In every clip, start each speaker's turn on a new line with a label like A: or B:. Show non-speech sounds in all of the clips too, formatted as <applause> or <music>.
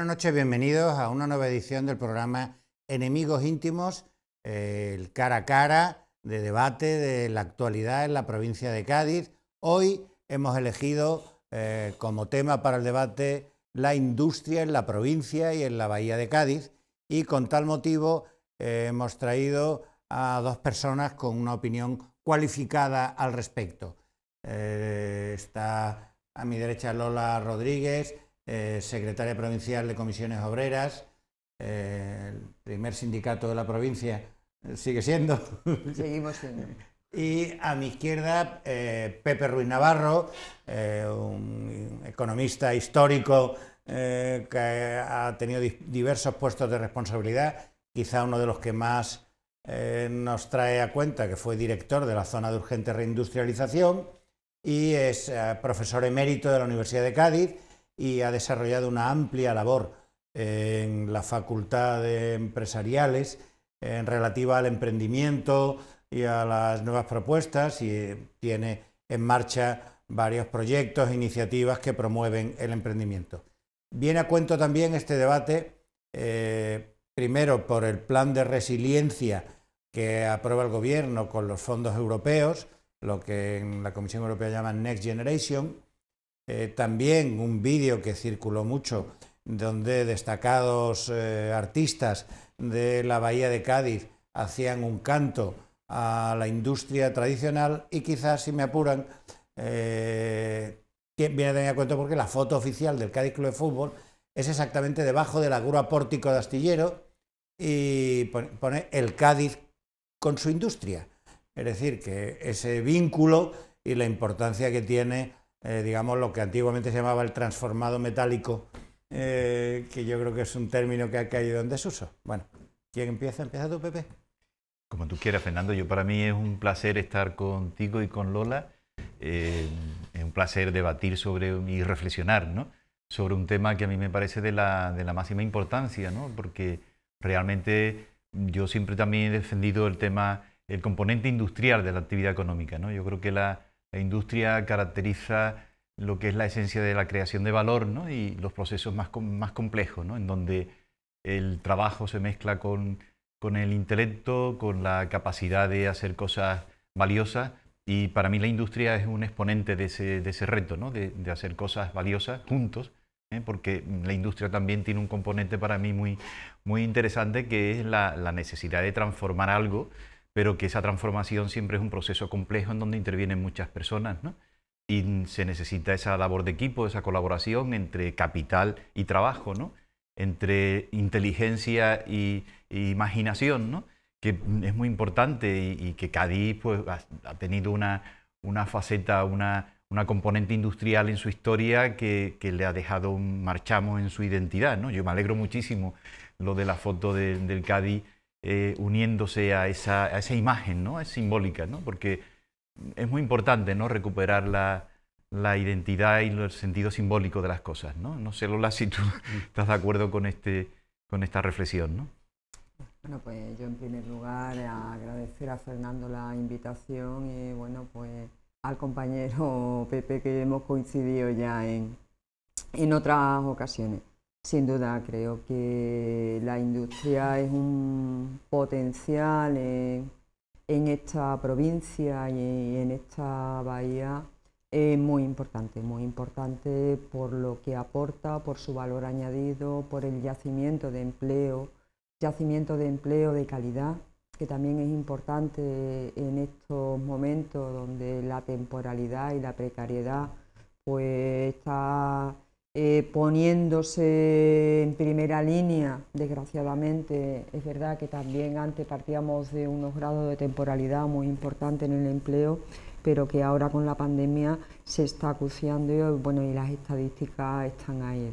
A: Buenas noches, bienvenidos a una nueva edición del programa Enemigos Íntimos, el cara a cara de debate de la actualidad en la provincia de Cádiz. Hoy hemos elegido eh, como tema para el debate la industria en la provincia y en la bahía de Cádiz y con tal motivo eh, hemos traído a dos personas con una opinión cualificada al respecto. Eh, está a mi derecha Lola Rodríguez, eh, secretaria provincial de comisiones obreras, eh, el primer sindicato de la provincia, eh, sigue siendo.
B: <laughs> Seguimos siendo.
A: Y a mi izquierda, Pepe Ruiz Navarro, un economista histórico que ha tenido diversos puestos de responsabilidad, quizá uno de los que más nos trae a cuenta, que fue director de la zona de urgente reindustrialización y es profesor emérito de la Universidad de Cádiz y ha desarrollado una amplia labor eh, en la Facultad de Empresariales eh, en relativa al emprendimiento y a las nuevas propuestas y eh, tiene en marcha varios proyectos, e iniciativas que promueven el emprendimiento. Viene a cuento también este debate, primero por el plan de resiliencia que aprueba el Gobierno con los fondos europeos, lo que en la Comisión Europea llaman Next Generation, eh, también un vídeo que circuló mucho, donde destacados eh, artistas de la Bahía de Cádiz hacían un canto a la industria tradicional y quizás, si me apuran, eh, viene a tener en cuenta porque la foto oficial del Cádiz Club de Fútbol es exactamente debajo de la grúa pórtico de astillero y pone el Cádiz con su industria. Es decir, que ese vínculo y la importancia que tiene eh, digamos, lo que antiguamente se llamaba el transformado metálico, eh, que yo creo que es un término que ha caído en desuso. Bueno, ¿quién empieza? Empieza tú, Pepe.
C: Como tú quieras, Fernando. Yo para mí es un placer estar contigo y con Lola. Eh, es un placer debatir sobre y reflexionar, Sobre un tema que a mí me parece de la, de la máxima importancia, ¿no? Porque realmente yo siempre también he defendido el tema, el componente industrial de la actividad económica, ¿no? Yo creo que la, la industria caracteriza lo que es la esencia de la creación de valor ¿no? y los procesos más, complejos, en donde el trabajo se mezcla con, el intelecto, con la capacidad de hacer cosas valiosas. Y para mí la industria es un exponente de ese, de reto, de, hacer cosas valiosas juntos, ¿eh? porque la industria también tiene un componente para mí muy, muy interesante, que es la necesidad de transformar algo pero que esa transformación siempre es un proceso complejo en donde intervienen muchas personas, ¿no? Y se necesita esa labor de equipo, esa colaboración entre capital y trabajo, ¿no? Entre inteligencia y, imaginación, ¿no? Que es muy importante y, que Cádiz pues, ha, tenido una, una faceta, una, una componente industrial en su historia que, que, le ha dejado un marchamo en su identidad. ¿no? Yo me alegro muchísimo lo de la foto del Cádiz eh, uniéndose a esa, a esa, imagen, ¿no? Es simbólica, ¿no? Porque es muy importante, ¿no? Recuperar la, la identidad y el sentido simbólico de las cosas, ¿no? No sé, Lola, si tú <laughs> <laughs> estás de acuerdo con, este, con esta reflexión, ¿no?
B: Bueno, pues yo en primer lugar agradecer a Fernando la invitación y bueno, pues al compañero <laughs> Pepe que hemos coincidido ya en, en otras ocasiones. Sin duda, creo que la industria es un potencial en, esta provincia y en, esta bahía es muy importante, muy importante por lo que aporta, por su valor añadido, por el yacimiento de empleo, yacimiento de empleo de calidad, que también es importante en estos momentos donde la temporalidad y la precariedad pues está eh, poniéndose en primera línea, desgraciadamente, es verdad que también antes partíamos de unos grados de temporalidad muy importante en el empleo, pero que ahora con la pandemia se está acuciando y, bueno, y las estadísticas están ahí.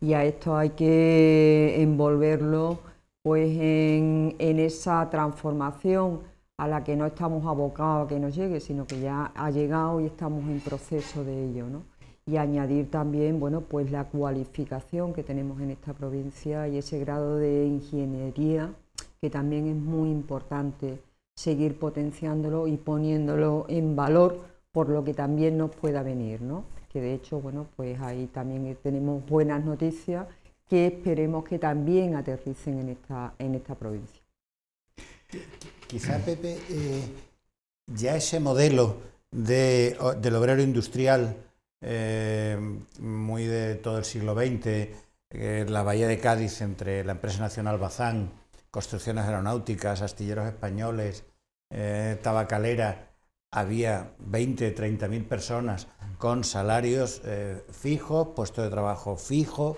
B: Y a esto hay que envolverlo pues, en, en esa transformación a la que no estamos abocados a que nos llegue, sino que ya ha llegado y estamos en proceso de ello. ¿no? y añadir también bueno, pues la cualificación que tenemos en esta provincia y ese grado de ingeniería que también es muy importante seguir potenciándolo y poniéndolo en valor por lo que también nos pueda venir, ¿no? que de hecho bueno, pues ahí también tenemos buenas noticias que esperemos que también aterricen en esta, en esta provincia. Quizá, Pepe, eh,
A: ya ese modelo de, del obrero industrial eh, muy de todo el siglo XX, en eh, la Bahía de Cádiz entre la empresa nacional Bazán, construcciones aeronáuticas, astilleros españoles, eh, tabacalera, había 20, 30 mil personas con salarios fijos, puesto de trabajo fijo.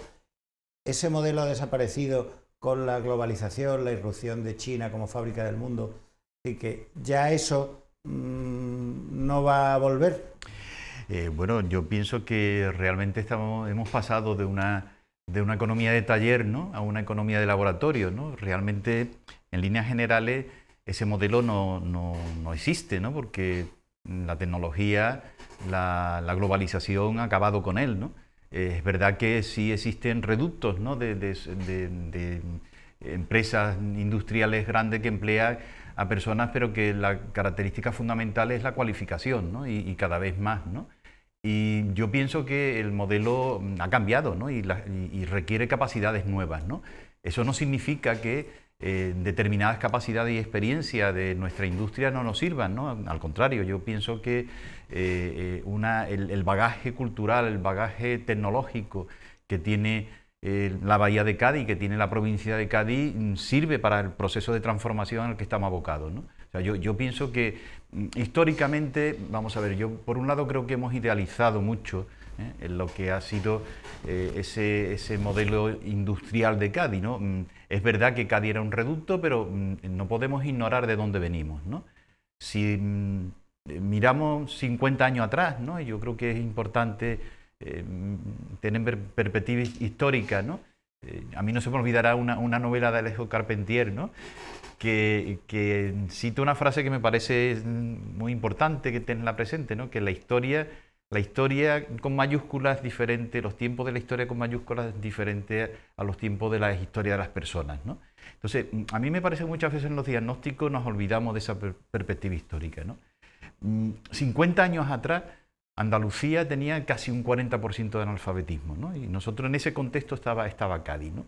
A: Ese modelo ha desaparecido con la globalización, la irrupción de China como fábrica del mundo. Así que ya eso mm, no va a volver.
C: Eh, bueno, yo pienso que realmente estamos, hemos pasado de una, de una economía de taller a una economía de laboratorio. ¿no? Realmente, en líneas generales, ese modelo no, existe, ¿no? porque la tecnología, la, globalización ha acabado con él. Eh, es verdad que sí existen reductos ¿no? de, empresas industriales grandes que emplean a personas, pero que la característica fundamental es la cualificación, ¿no? y, y, cada vez más, ¿no? Y yo pienso que el modelo mm, ha cambiado ¿no? y, requiere capacidades nuevas. ¿no? Eso no significa que eh, determinadas capacidades y experiencia de nuestra industria no nos sirvan. ¿no? Al contrario, yo pienso que eh, eh, el, bagaje cultural, el bagaje tecnológico que tiene la Bahía de Cádiz, que tiene la provincia de Cádiz, mm, sirve para el proceso de transformación al que estamos abocados. ¿no? yo, pienso que mm, históricamente, vamos a ver, yo por un lado creo que hemos idealizado mucho ¿eh? lo que ha sido eh, ese, modelo industrial de Cádiz. Mm, es verdad que Cádiz era un reducto, pero mm, no podemos ignorar de dónde venimos. Si miramos 50 años atrás, yo creo que es importante eh, tener perspectiva históricas, ¿no? a mí no se me olvidará una, una novela de Alejo Carpentier, ¿no? que, cito una frase que me parece muy importante que tenga presente, ¿no? que la historia, la historia con mayúsculas es diferente, los tiempos de la historia con mayúsculas es diferente a los tiempos de la historia de las personas. ¿no? Entonces, a mí me parece que muchas veces en los diagnósticos nos olvidamos de esa perspectiva histórica. ¿no? 50 mm, años atrás, Andalucía tenía casi un 40% de analfabetismo, ¿no? y nosotros en ese contexto estaba, estaba Cádiz. ¿no?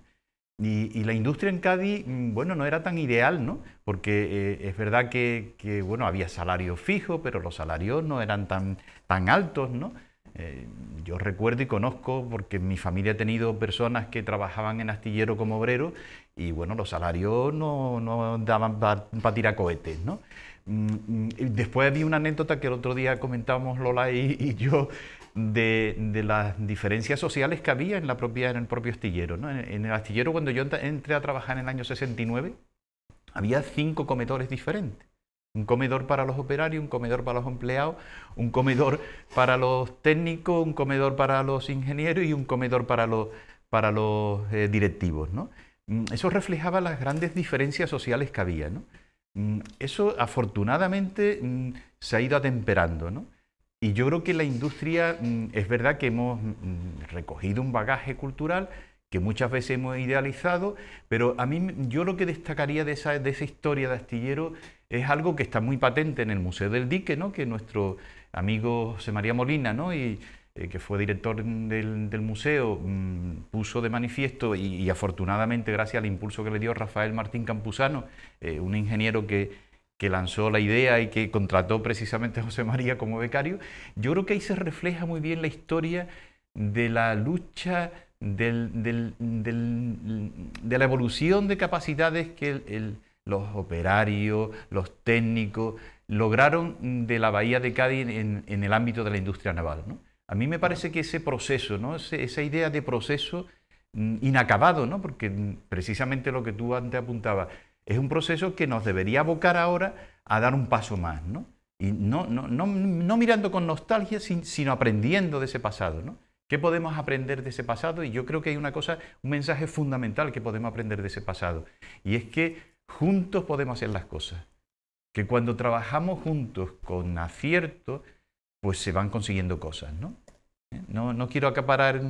C: Y, la industria en Cádiz, mm, bueno, no era tan ideal, ¿no? Porque eh, es verdad que, bueno, había salario fijo, pero los salarios no eran tan, tan altos, ¿no? Eh, yo recuerdo y conozco, porque mi familia ha tenido personas que trabajaban en astillero como obrero, y bueno, los salarios no, no daban para tirar cohetes, ¿no? Mm, mm, después había una anécdota que el otro día comentábamos Lola y yo de, las diferencias sociales que había en, la en el propio astillero. En, el astillero, cuando yo entré a trabajar en el año 69, había cinco comedores diferentes. Un comedor para los operarios, un comedor para los empleados, un comedor para los técnicos, un comedor para los ingenieros y un comedor para los, eh, directivos. Mm, eso reflejaba las grandes diferencias sociales que había. Mm, eso afortunadamente mm, se ha ido atemperando. ¿no? Y yo creo que la industria, mm, es verdad que hemos mm, recogido un bagaje cultural que muchas veces hemos idealizado, pero a mí yo lo que destacaría de esa, de esa historia de astillero es algo que está muy patente en el Museo del Dique, ¿no? que nuestro amigo José María Molina, y, eh, que fue director del, museo, mm, puso de manifiesto, y, afortunadamente gracias al impulso que le dio Rafael Martín Campuzano, eh, un ingeniero que, que lanzó la idea y que contrató precisamente a José María como becario, yo creo que ahí se refleja muy bien la historia de la lucha, de la evolución de capacidades que los operarios, los técnicos lograron de la Bahía de Cádiz en, el ámbito de la industria naval. A mí me parece que ese proceso, ¿no? esa idea de proceso mm, inacabado, ¿no? porque mm, precisamente lo que tú antes apuntabas, es un proceso que nos debería abocar ahora a dar un paso más, ¿no? Y no, mirando con nostalgia, sino aprendiendo de ese pasado, ¿no? ¿Qué podemos aprender de ese pasado? Y yo creo que hay una cosa, un mensaje fundamental que podemos aprender de ese pasado. Y es que juntos podemos hacer las cosas. Que cuando trabajamos juntos con acierto, pues se van consiguiendo cosas, No, ¿Eh? no quiero acaparar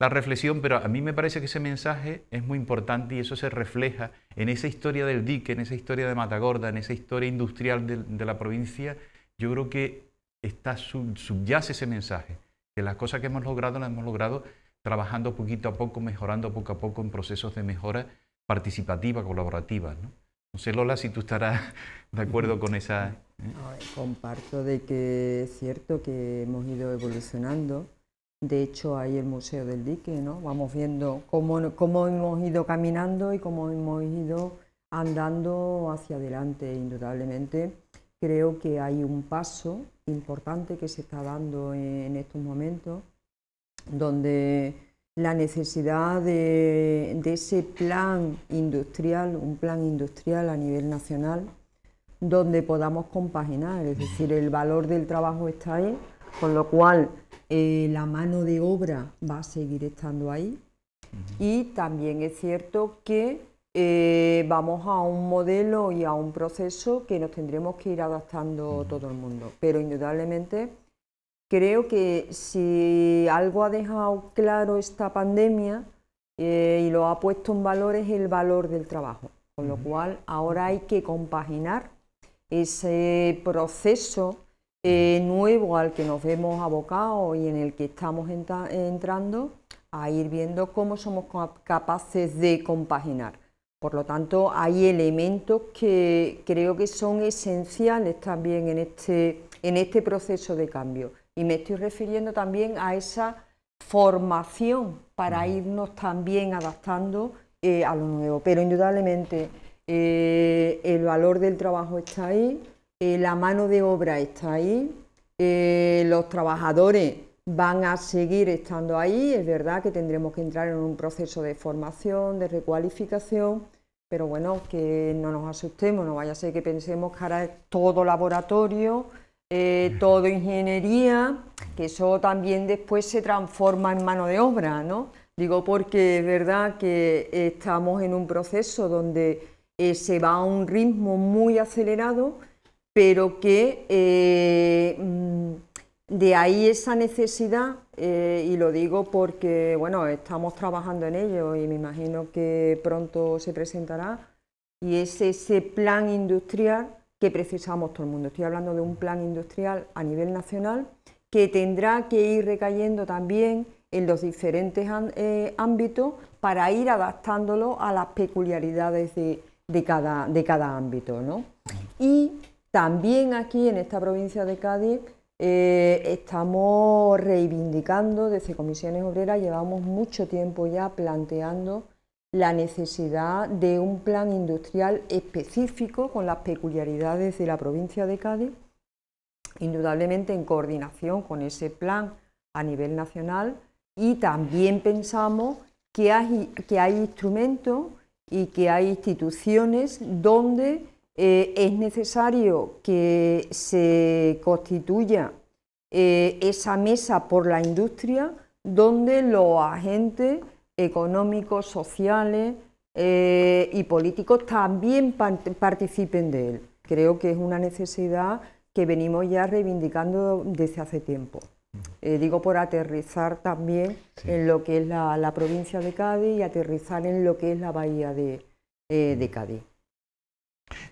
C: la reflexión, pero a mí me parece que ese mensaje es muy importante y eso se refleja en esa historia del dique, en esa historia de Matagorda, en esa historia industrial de, la provincia. Yo creo que está, subyace ese mensaje, que las cosas que hemos logrado las hemos logrado trabajando poquito a poco, mejorando poco a poco en procesos de mejora participativa, colaborativa. ¿no? no sé, Lola, si tú estarás <laughs> de acuerdo con esa... ¿eh?
B: comparto de que es cierto que hemos ido evolucionando de hecho, hay el Museo del Dique, ¿no? Vamos viendo cómo, hemos ido caminando y cómo hemos ido andando hacia adelante, indudablemente. Creo que hay un paso importante que se está dando en estos momentos, donde la necesidad de, de ese plan industrial, un plan industrial a nivel nacional, donde podamos compaginar, es decir, el valor del trabajo está ahí, con lo cual eh, la mano de obra va a seguir estando ahí y también es cierto que eh, vamos a un modelo y a un proceso que nos tendremos que ir adaptando todo el mundo, pero indudablemente creo que si algo ha dejado claro esta pandemia eh, y lo ha puesto en valor es el valor del trabajo, con lo cual ahora hay que compaginar ese proceso eh, nuevo al que nos vemos abocado y en el que estamos entrando, a ir viendo cómo somos capaces de compaginar. Por lo tanto, hay elementos que creo que son esenciales también en este, en este proceso de cambio. Y me estoy refiriendo también a esa formación para irnos también adaptando eh, a lo nuevo. Pero indudablemente eh, el valor del trabajo está ahí, eh, la mano de obra está ahí, eh, los trabajadores van a seguir estando ahí, es verdad que tendremos que entrar en un proceso de formación, de recualificación, pero bueno, que no nos asustemos, no vaya a ser que pensemos que ahora todo laboratorio, eh, todo ingeniería, que eso también después se transforma en mano de obra, ¿no? Digo porque es verdad que estamos en un proceso donde se va a un ritmo muy acelerado pero que eh, mm, de ahí esa necesidad, eh, y lo digo porque bueno, estamos trabajando en ello y me imagino que pronto se presentará, y es ese plan industrial que precisamos todo el mundo. Estoy hablando de un plan industrial a nivel nacional que tendrá que ir recayendo también en los diferentes eh, ámbitos para ir adaptándolo a las peculiaridades de, de, cada, ámbito. Y también aquí en esta provincia de Cádiz eh, estamos reivindicando desde Comisiones Obreras, llevamos mucho tiempo ya planteando la necesidad de un plan industrial específico con las peculiaridades de la provincia de Cádiz, indudablemente en coordinación con ese plan a nivel nacional y también pensamos que que hay instrumentos y que hay instituciones donde eh, es necesario que se constituya eh, esa mesa por la industria donde los agentes económicos, sociales eh, y políticos también participen de él. Creo que es una necesidad que venimos ya reivindicando desde hace tiempo. digo por aterrizar también en lo que es la, provincia de Cádiz y aterrizar en lo que es la bahía de Cádiz.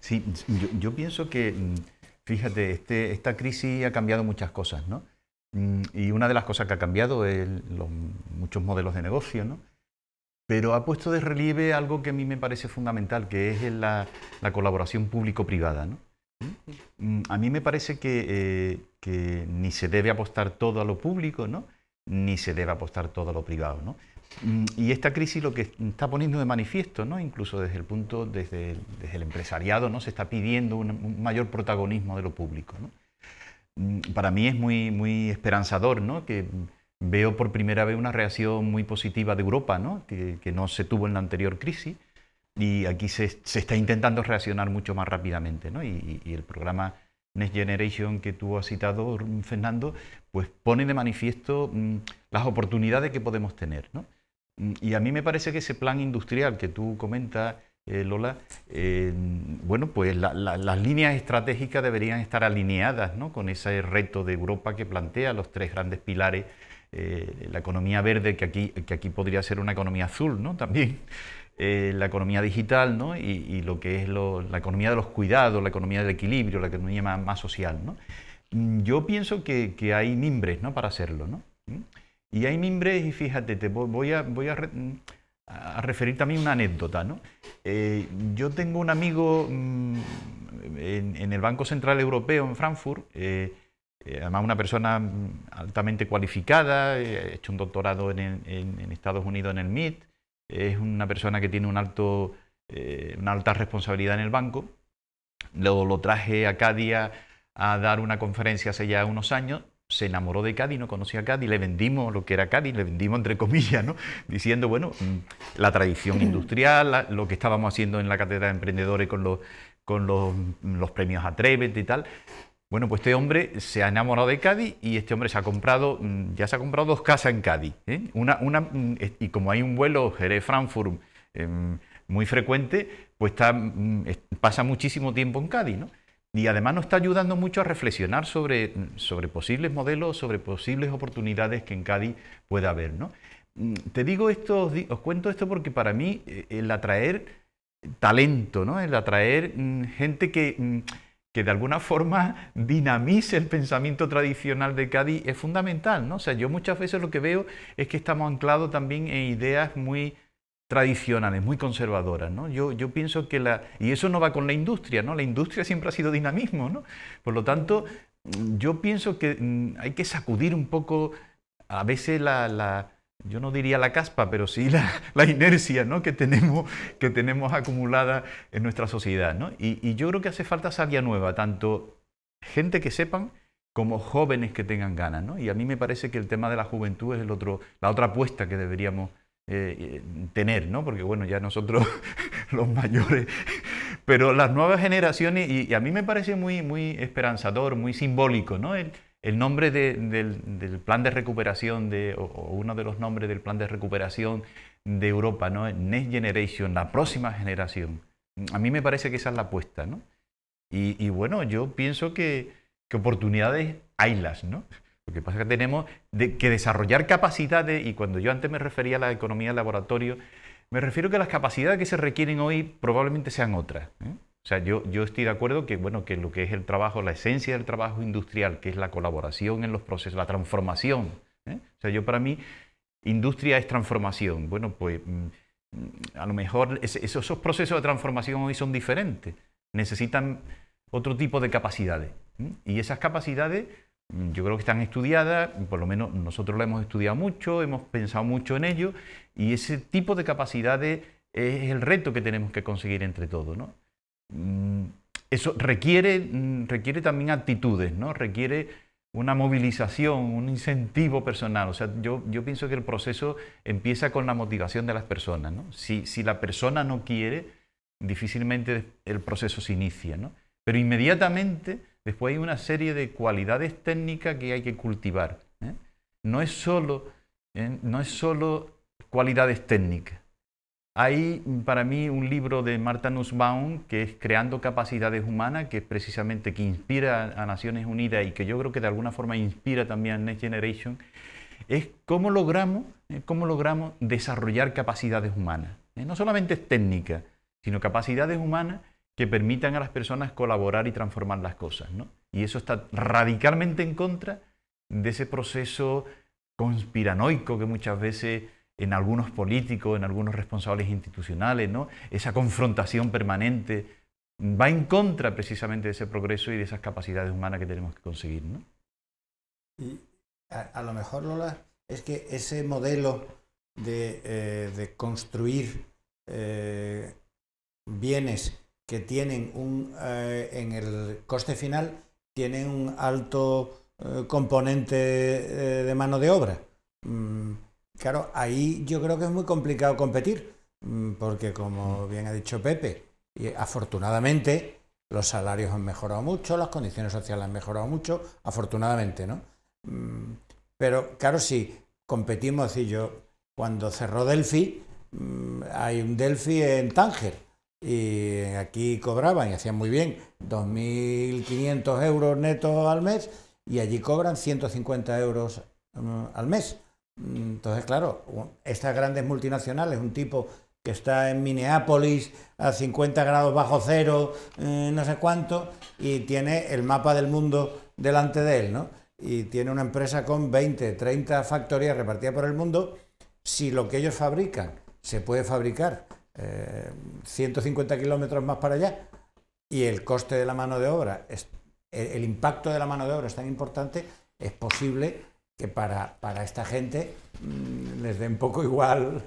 C: Sí, yo, pienso que, mm, fíjate, este, esta crisis ha cambiado muchas cosas, ¿no? Mm, y una de las cosas que ha cambiado es los muchos modelos de negocio, ¿no? Pero ha puesto de relieve algo que a mí me parece fundamental, que es la, colaboración público-privada, ¿no? Mm, a mí me parece que, eh, que, ni se debe apostar todo a lo público, ¿no? Ni se debe apostar todo a lo privado, ¿no? Mm, y esta crisis lo que está poniendo de manifiesto, ¿no? incluso desde el punto, desde el, desde el empresariado, ¿no? se está pidiendo un, mayor protagonismo de lo público. Mm, para mí es muy, muy esperanzador ¿no? que veo por primera vez una reacción muy positiva de Europa, ¿no? Que, no se tuvo en la anterior crisis, y aquí se, se está intentando reaccionar mucho más rápidamente. ¿no? Y, el programa Next Generation que tú has citado, Fernando, pues pone de manifiesto mm, las oportunidades que podemos tener. ¿no? Mm, y a mí me parece que ese plan industrial que tú comentas, eh, Lola, eh, bueno, pues las líneas estratégicas deberían estar alineadas ¿no? con ese reto de Europa que plantea los tres grandes pilares, eh, la economía verde, que aquí, que aquí podría ser una economía azul ¿no? también, <laughs> la economía digital ¿no? y, lo que es la economía de los cuidados, la economía del equilibrio, la economía más, social. Mm, yo pienso que, hay mimbres ¿no? para hacerlo. ¿no? Mm. Y hay mimbres, y fíjate, te voy a, voy a, a referir también una anécdota. Eh, yo tengo un amigo mm, en, el Banco Central Europeo, en Frankfurt, eh, eh, además una persona mm, altamente cualificada, ha hecho un doctorado en, Estados Unidos en el MIT, es una persona que tiene una alta responsabilidad en el banco. Lo, lo traje a día a dar una conferencia hace ya unos años se enamoró de Cádiz, no conocía a Cádiz, le vendimos lo que era Cádiz, le vendimos entre comillas, ¿no? diciendo, bueno, mm, la tradición <clears throat> industrial, lo que estábamos haciendo en la Cátedra de Emprendedores con los, con mm, los, premios Atrévete y tal. Bueno, pues este hombre se ha enamorado de Cádiz y este hombre se ha comprado, mm, ya se ha comprado dos casas en Cádiz. ¿eh? Una, una, y como hay un vuelo Jerez-Frankfurt em, muy frecuente, pues está, pasa muchísimo tiempo en Cádiz, ¿no? y además nos está ayudando mucho a reflexionar sobre, sobre posibles modelos, sobre posibles oportunidades que en Cádiz pueda haber. ¿no? Mm, te digo esto, os, cuento esto porque para mí eh, el atraer talento, ¿no? el atraer mm, gente que, mm, que de alguna forma dinamice el pensamiento tradicional de Cádiz es fundamental. ¿no? O sea, yo muchas veces lo que veo es que estamos anclados también en ideas muy tradicionales, muy conservadoras. ¿no? Yo, pienso que la... Y eso no va con la industria, ¿no? La industria siempre ha sido dinamismo, ¿no? Por lo tanto, mm, yo pienso que mm, hay que sacudir un poco a veces la, yo no diría la caspa, pero sí <laughs> la, inercia ¿no? que, tenemos, que tenemos acumulada en nuestra sociedad. ¿no? Y, yo creo que hace falta sabia nueva, tanto gente que sepan como jóvenes que tengan ganas. ¿no? Y a mí me parece que el tema de la juventud es el otro, la otra apuesta que deberíamos eh, eh, tener, ¿no? Porque bueno, ya nosotros <laughs> los mayores, pero las nuevas generaciones, y, a mí me parece muy, muy esperanzador, muy simbólico, ¿no? El, nombre del, plan de recuperación, de, o, uno de los nombres del plan de recuperación de Europa, ¿no? Next Generation, la próxima generación. A mí me parece que esa es la apuesta, ¿no? Y, bueno, yo pienso que, que oportunidades haylas, ¿no? Lo que pasa es que tenemos de, que desarrollar capacidades, y cuando yo antes me refería a la economía de laboratorio, me refiero que las capacidades que se requieren hoy probablemente sean otras. ¿eh? O sea, yo, yo, estoy de acuerdo que, bueno, que lo que es el trabajo, la esencia del trabajo industrial, que es la colaboración en los procesos, la transformación. ¿eh? O sea, yo para mí, industria es transformación. Bueno, pues mm, mm, a lo mejor esos, procesos de transformación hoy son diferentes. Necesitan otro tipo de capacidades. ¿eh? Y esas capacidades Mm, yo creo que están estudiadas, por lo menos nosotros la hemos estudiado mucho, hemos pensado mucho en ello, y ese tipo de capacidades es el reto que tenemos que conseguir entre todos. ¿no? Mm, eso requiere, mm, requiere también actitudes, ¿no? requiere una movilización, un incentivo personal. O sea, yo, yo pienso que el proceso empieza con la motivación de las personas. ¿no? Si, si la persona no quiere, difícilmente el proceso se inicia. ¿no? Pero inmediatamente Después hay una serie de cualidades técnicas que hay que cultivar. ¿eh? ¿eh? No, es solo, cualidades técnicas. Hay para mí un libro de Marta Nussbaum que es Creando Capacidades Humanas, que es precisamente que inspira a Naciones Unidas y que yo creo que de alguna forma inspira también a Next Generation, es cómo logramos, ¿eh? cómo logramos desarrollar capacidades humanas. No solamente técnicas, sino capacidades humanas que permitan a las personas colaborar y transformar las cosas. ¿no? Y eso está radicalmente en contra de ese proceso conspiranoico que muchas veces en algunos políticos, en algunos responsables institucionales, ¿no? esa confrontación permanente va en contra precisamente de ese progreso y de esas capacidades humanas que tenemos que conseguir. ¿no?
A: Y a, lo mejor, Lola, es que ese modelo de, eh, construir eh, bienes que tienen un, eh, en el coste final, tienen un alto eh, componente eh, de mano de obra. Mm, claro, ahí yo creo que es muy complicado competir, mm, porque como bien ha dicho Pepe, y afortunadamente los salarios han mejorado mucho, las condiciones sociales han mejorado mucho, afortunadamente, ¿no? Mm, pero claro, si competimos, y yo, cuando cerró Delphi, hay un Delphi en Tánger y aquí cobraban y hacían muy bien 2.500 euros netos al mes y allí cobran 150 euros mm, al mes. Entonces, claro, estas grandes multinacionales, un tipo que está en Minneapolis a 50 grados bajo cero, eh, no sé cuánto, y tiene el mapa del mundo delante de él, ¿no? Y tiene una empresa con 20, 30 factorías repartidas por el mundo, si lo que ellos fabrican se puede fabricar 150 eh, kilómetros más para allá y el coste de la mano de obra, es, el, impacto de la mano de obra es tan importante, es posible que para, esta gente mm, les dé poco igual.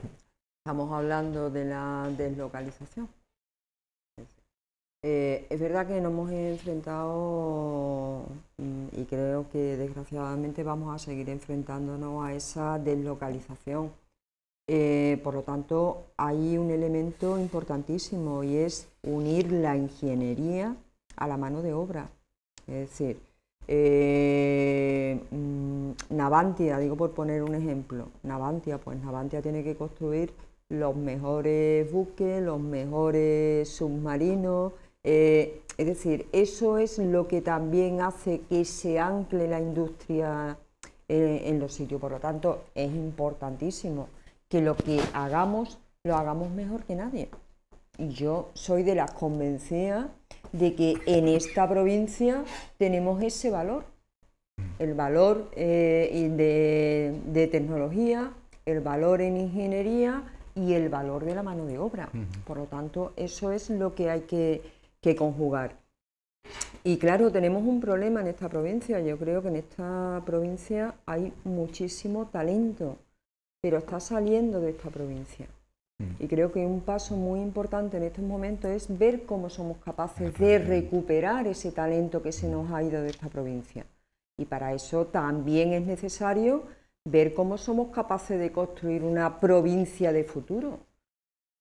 B: Estamos hablando de la deslocalización. Eh, es verdad que nos hemos enfrentado mm, y creo que desgraciadamente vamos a seguir enfrentándonos a esa deslocalización eh, por lo tanto, hay un elemento importantísimo y es unir la ingeniería a la mano de obra. Es decir, eh, mm, Navantia, digo por poner un ejemplo, Navantia, pues Navantia tiene que construir los mejores buques, los mejores submarinos, eh, es decir, eso es lo que también hace que se ancle la industria en los sitios, por lo tanto es importantísimo que lo que hagamos lo hagamos mejor que nadie. Y yo soy de las convencidas de que en esta provincia tenemos ese valor, el valor eh, de, tecnología, el valor en ingeniería y el valor de la mano de obra. Por lo tanto, eso es lo que hay que, que conjugar. Y claro, tenemos un problema en esta provincia. Yo creo que en esta provincia hay muchísimo talento pero está saliendo de esta provincia. Mm. Y creo que un paso muy importante en estos momentos es ver cómo somos capaces de recuperar ese talento que se nos ha ido de esta provincia. Y para eso también es necesario ver cómo somos capaces de construir una provincia de futuro.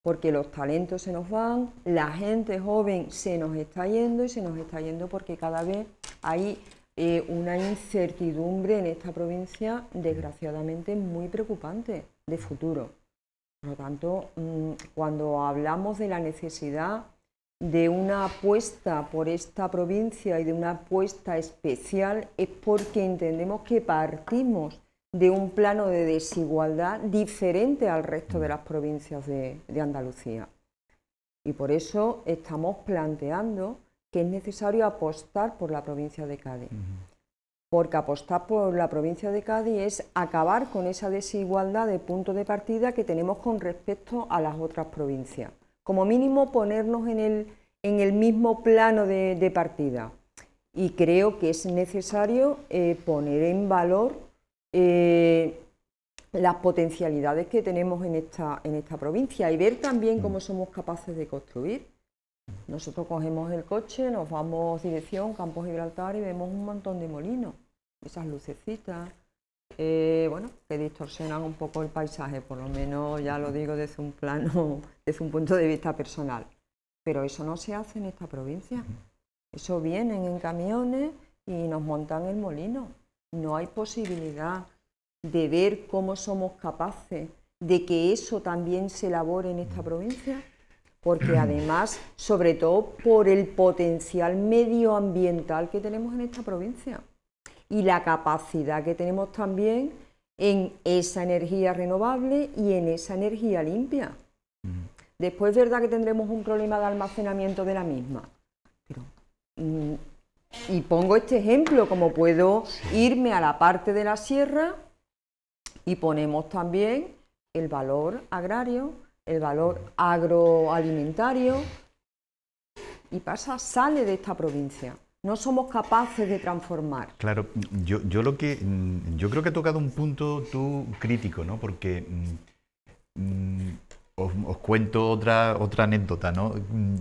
B: Porque los talentos se nos van, la gente joven se nos está yendo y se nos está yendo porque cada vez hay eh, una incertidumbre en esta provincia, desgraciadamente, muy preocupante de futuro. Por lo tanto, mm, cuando hablamos de la necesidad de una apuesta por esta provincia y de una apuesta especial, es porque entendemos que partimos de un plano de desigualdad diferente al resto de las provincias de Andalucía. Y por eso estamos planteando que es necesario apostar por la provincia de Cádiz. Porque apostar por la provincia de Cádiz es acabar con esa desigualdad de punto de partida que tenemos con respecto a las otras provincias. Como mínimo ponernos en el, mismo plano de, partida. Y creo que es necesario eh, poner en valor eh, las potencialidades que tenemos en esta, en esta provincia y ver también mm. cómo somos capaces de construir. Nosotros cogemos el coche, nos vamos dirección Campos Gibraltar y vemos un montón de molinos, esas lucecitas, eh, bueno, que distorsionan un poco el paisaje, por lo menos ya lo digo desde un plano, <laughs> desde un punto de vista personal. Pero eso no se hace en esta provincia. Eso vienen en camiones y nos montan el molino. No hay posibilidad de ver cómo somos capaces de que eso también se elabore en esta provincia porque mm. además, sobre todo por el potencial medioambiental que tenemos en esta provincia y la capacidad que tenemos también en esa energía renovable y en esa energía limpia. Mm. Después es verdad que tendremos un problema de almacenamiento de la misma, pero mm, y pongo este ejemplo, como puedo irme a la parte de la sierra y ponemos también el valor agrario, el valor agroalimentario y pasa, sale de esta provincia. No somos capaces de transformar.
C: Claro, yo, yo, lo que, yo creo que ha tocado un punto tú crítico, ¿no? Porque mm, mm, os, cuento otra, otra anécdota, ¿no?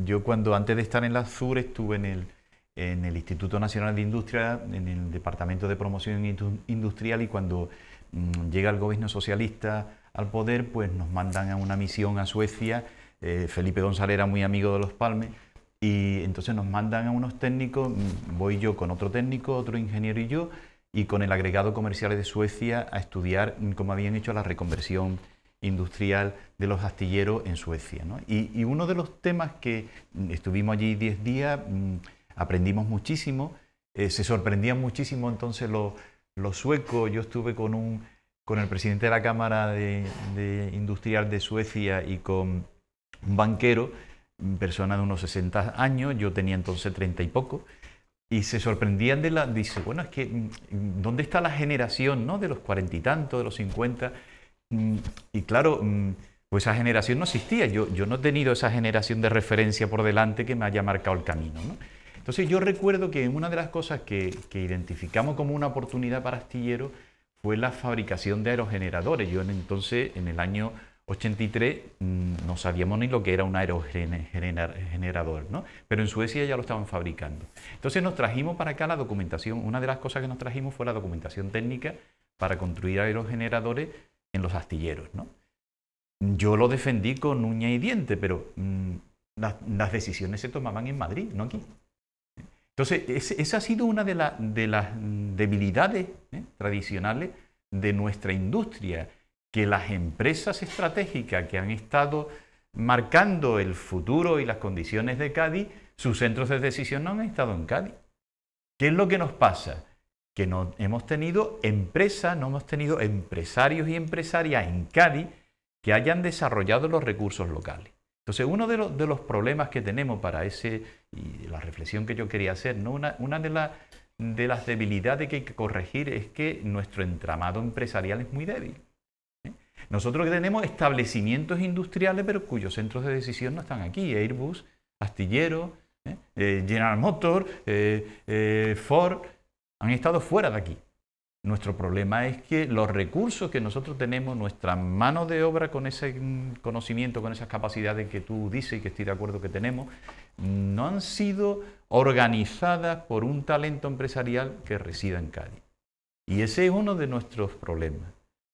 C: Yo cuando antes de estar en la SUR estuve en el, en el Instituto Nacional de Industria, en el Departamento de Promoción Industrial y cuando mm, llega el gobierno socialista al poder, pues nos mandan a una misión a Suecia. Eh, Felipe González era muy amigo de los Palmes. Y entonces nos mandan a unos técnicos, mm, voy yo con otro técnico, otro ingeniero y yo, y con el agregado comercial de Suecia a estudiar, mm, como habían hecho, la reconversión industrial de los astilleros en Suecia. Y, uno de los temas que mm, estuvimos allí 10 días, aprendimos muchísimo, eh, se sorprendían muchísimo entonces los suecos, yo estuve con un con el presidente de la Cámara de, Industrial de Suecia y con un banquero, persona de unos 60 años, yo tenía entonces 30 y poco, y se sorprendían de la... Dice, bueno, es que, mm, ¿dónde está la generación ¿no? de los cuarenta y tantos, de los 50? Mm, y claro, mm, pues esa generación no existía. Yo, yo no he tenido esa generación de referencia por delante que me haya marcado el camino. Entonces yo recuerdo que una de las cosas que, que identificamos como una oportunidad para Astillero fue la fabricación de aerogeneradores. Yo en entonces, en el año 83, mm, no sabíamos ni lo que era un aerogenerador, ¿no? pero en Suecia ya lo estaban fabricando. Entonces nos trajimos para acá la documentación, una de las cosas que nos trajimos fue la documentación técnica para construir aerogeneradores en los astilleros. Yo lo defendí con uña y diente, pero mm, las decisiones se tomaban en Madrid, no aquí. Entonces, esa ha sido una de, las debilidades ¿eh? tradicionales de nuestra industria, que las empresas estratégicas que han estado marcando el futuro y las condiciones de Cádiz, sus centros de decisión no han estado en Cádiz. ¿Qué es lo que nos pasa? Que no hemos tenido empresas, no hemos tenido empresarios y empresarias en Cádiz que hayan desarrollado los recursos locales. Entonces, uno de, los, problemas que tenemos para ese, y la reflexión que yo quería hacer, ¿no? una, de, las debilidades que hay que corregir es que nuestro entramado empresarial es muy débil. ¿eh? Nosotros tenemos establecimientos industriales, pero cuyos centros de decisión no están aquí. Airbus, Astillero, ¿eh? Eh, General Motors, Ford, han estado fuera de aquí. Nuestro problema es que los recursos que nosotros tenemos, nuestra mano de obra con ese conocimiento, con esas capacidades que tú dices y que estoy de acuerdo que tenemos, no han sido organizadas por un talento empresarial que resida en Cádiz. Y ese es uno de nuestros problemas.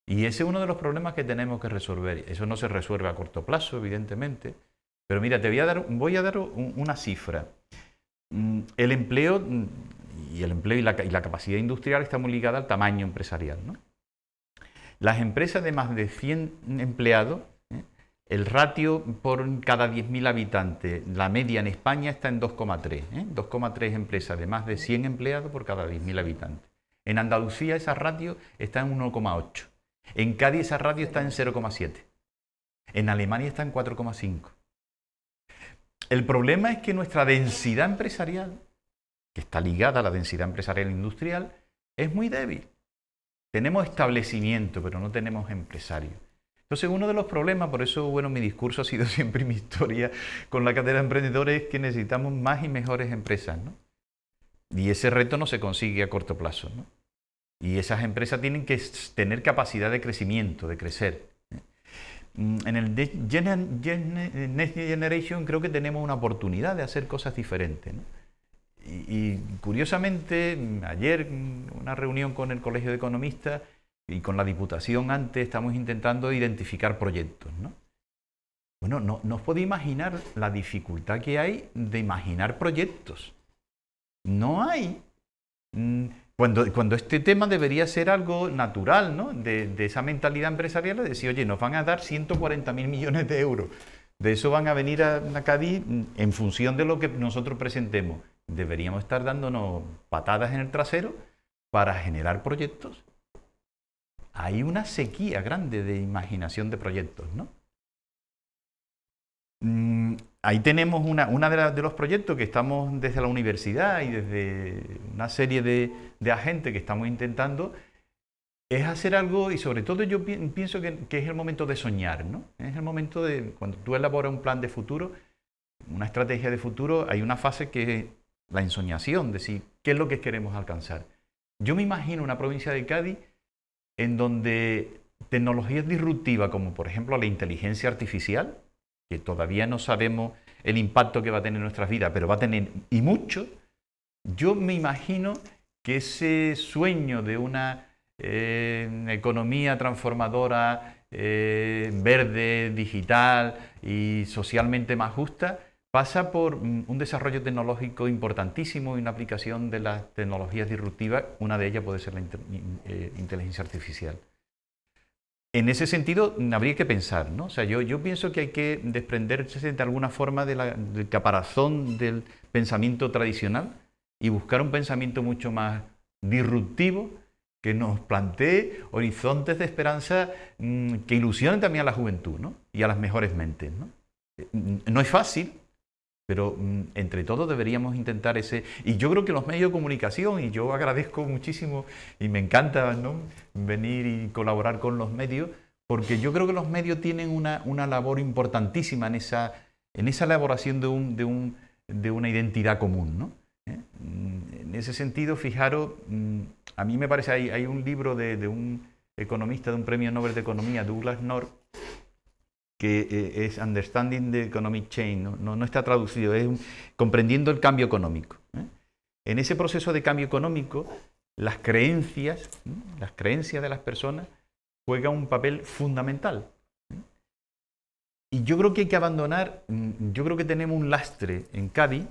C: Y ese es uno de los problemas que tenemos que resolver. Eso no se resuelve a corto plazo, evidentemente. Pero mira, te voy a dar, voy a dar una cifra. Mm, el empleo, mm, y el empleo y la, capacidad industrial está muy ligada al tamaño empresarial. Las empresas de más de 100 empleados, ¿eh? el ratio por cada 10.000 habitantes, la media en España está en 2,3. 2,3 ¿eh? empresas de más de 100 empleados por cada 10.000 habitantes. En Andalucía esa ratio está en 1,8. En Cádiz esa ratio está en 0,7. En Alemania está en 4,5. El problema es que nuestra densidad empresarial que está ligada a la densidad empresarial e industrial, es muy débil. Tenemos establecimiento, pero no tenemos empresarios. Entonces, uno de los problemas, por eso, bueno, mi discurso ha sido <laughs> siempre mi historia con la cadena de emprendedores, es que necesitamos más y mejores empresas, ¿no? Y ese reto no se consigue a corto plazo, ¿no? Y esas empresas tienen que tener capacidad de crecimiento, de crecer. ¿eh? Mm, en el Next Generation creo que tenemos una oportunidad de hacer cosas diferentes, ¿no? y, curiosamente, ayer una reunión con el Colegio de Economistas y con la Diputación antes estamos intentando identificar proyectos. ¿no? Bueno, no, no os imaginar la dificultad que hay de imaginar proyectos. No hay. Mm, cuando, cuando este tema debería ser algo natural, ¿no? De, esa mentalidad empresarial de decir, oye, nos van a dar 140.000 millones de euros. De eso van a venir a, a Cádiz en función de lo que nosotros presentemos deberíamos estar dándonos patadas en el trasero para generar proyectos. Hay una sequía grande de imaginación de proyectos, ¿no? Mm, ahí tenemos una, de, los proyectos que estamos desde la universidad y desde una serie de, agentes que estamos intentando, es hacer algo y sobre todo yo pienso que, que es el momento de soñar, ¿no? Es el momento de, cuando tú elaboras un plan de futuro, una estrategia de futuro, hay una fase que la ensoñación, decir, qué es lo que queremos alcanzar. Yo me imagino una provincia de Cádiz en donde tecnologías disruptivas como por ejemplo la inteligencia artificial, que todavía no sabemos el impacto que va a tener en nuestras vidas, pero va a tener y mucho, yo me imagino que ese sueño de una eh, economía transformadora, eh, verde, digital y socialmente más justa, pasa por un desarrollo tecnológico importantísimo y una aplicación de las tecnologías disruptivas, una de ellas puede ser la eh, inteligencia artificial. En ese sentido, habría que pensar, ¿no? O sea, yo, pienso que hay que desprenderse de alguna forma del caparazón del pensamiento tradicional y buscar un pensamiento mucho más disruptivo que nos plantee horizontes de esperanza mm, que ilusionen también a la juventud ¿no? y a las mejores mentes. ¿no? Eh, no es fácil, pero mm, entre todos deberíamos intentar ese... Y yo creo que los medios de comunicación, y yo agradezco muchísimo y me encanta ¿no? venir y colaborar con los medios, porque yo creo que los medios tienen una, una labor importantísima en esa, en esa elaboración de, un, de, un, de una identidad común. ¿no? ¿Eh? Mm, en ese sentido, fijaros, mm, a mí me parece, hay, hay un libro de, de un economista de un premio Nobel de Economía, Douglas North, que eh, es Understanding the Economic Chain, no, está traducido, es comprendiendo el cambio económico. ¿eh? En ese proceso de cambio económico, las creencias, ¿eh? las creencias de las personas juegan un papel fundamental. Y yo creo que hay que abandonar, mm, yo creo que tenemos un lastre en Cádiz,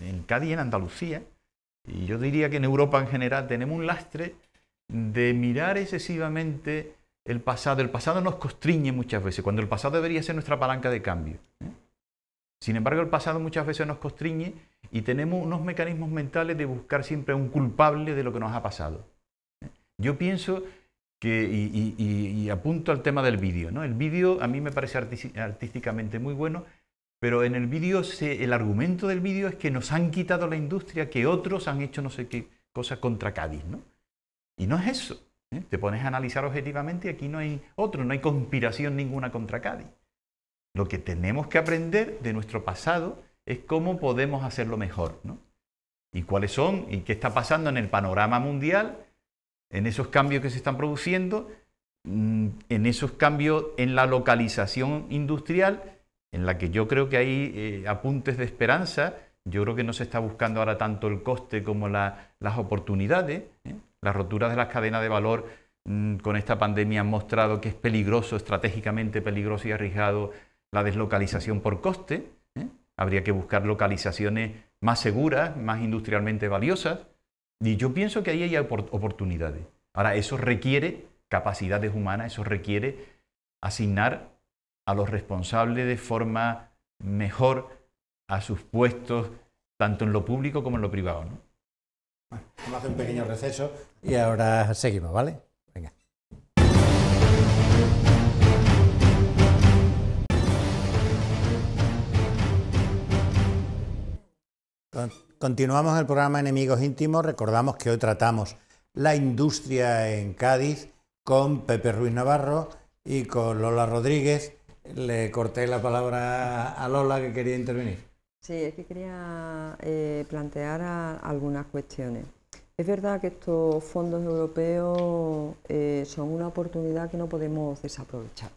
C: en Cádiz, en Andalucía, y yo diría que en Europa en general tenemos un lastre de mirar excesivamente el pasado. El pasado nos constriñe muchas veces, cuando el pasado debería ser nuestra palanca de cambio. ¿eh? Sin embargo, el pasado muchas veces nos constriñe y tenemos unos mecanismos mentales de buscar siempre un culpable de lo que nos ha pasado. ¿eh? Yo pienso que, y, apunto al tema del vídeo. ¿no? El vídeo a mí me parece artísticamente muy bueno, pero en el vídeo, el argumento del vídeo es que nos han quitado la industria, que otros han hecho no sé qué cosa contra Cádiz. ¿no? Y no es eso. ¿eh? Te pones a analizar objetivamente y aquí no hay otro, no hay conspiración ninguna contra Cádiz. Lo que tenemos que aprender de nuestro pasado es cómo podemos hacerlo mejor, ¿no? Y cuáles son y qué está pasando en el panorama mundial, en esos cambios que se están produciendo, mm, en esos cambios en la localización industrial, en la que yo creo que hay eh, apuntes de esperanza. Yo creo que no se está buscando ahora tanto el coste como las oportunidades. ¿eh? Las roturas de las cadenas de valor mm, con esta pandemia han mostrado que es peligroso, estratégicamente peligroso y arriesgado la deslocalización por coste. ¿eh? Habría que buscar localizaciones más seguras, más industrialmente valiosas. Y yo pienso que ahí hay oportunidades. Ahora, eso requiere capacidades humanas, eso requiere asignar a los responsables de forma mejor a sus puestos, tanto en lo público como en lo privado. ¿no?
A: Vamos a hacer un pequeño receso y ahora seguimos, ¿vale? Venga. Continuamos el programa Enemigos Íntimos. Recordamos que hoy tratamos la industria en Cádiz con Pepe Ruiz Navarro y con Lola Rodríguez. Le corté la palabra a Lola que quería intervenir.
B: Sí, es que quería eh, plantear algunas cuestiones. Es verdad que estos fondos europeos eh, son una oportunidad que no podemos desaprovechar.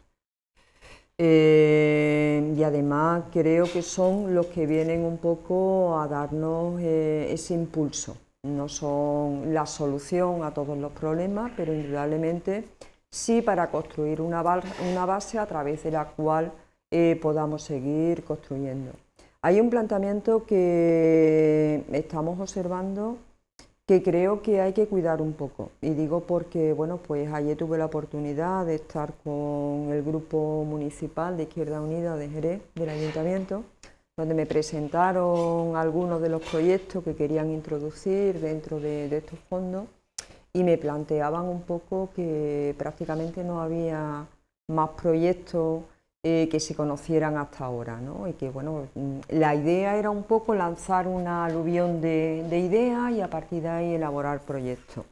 B: Eh, y además creo que son los que vienen un poco a darnos eh, ese impulso. No son la solución a todos los problemas, pero indudablemente sí para construir una base a través de la cual podamos seguir construyendo. Hay un planteamiento que estamos observando que creo que hay que cuidar un poco. Y digo porque, bueno, pues ayer tuve la oportunidad de estar con el grupo municipal de Izquierda Unida de Jerez, del Ayuntamiento, donde me presentaron algunos de los proyectos que querían introducir dentro de, de estos fondos y me planteaban un poco que prácticamente no había más proyectos eh, que se conocieran hasta ahora. ¿no? Y que bueno, mm, la idea era un poco lanzar una aluvión de, ideas y a partir de ahí elaborar proyectos.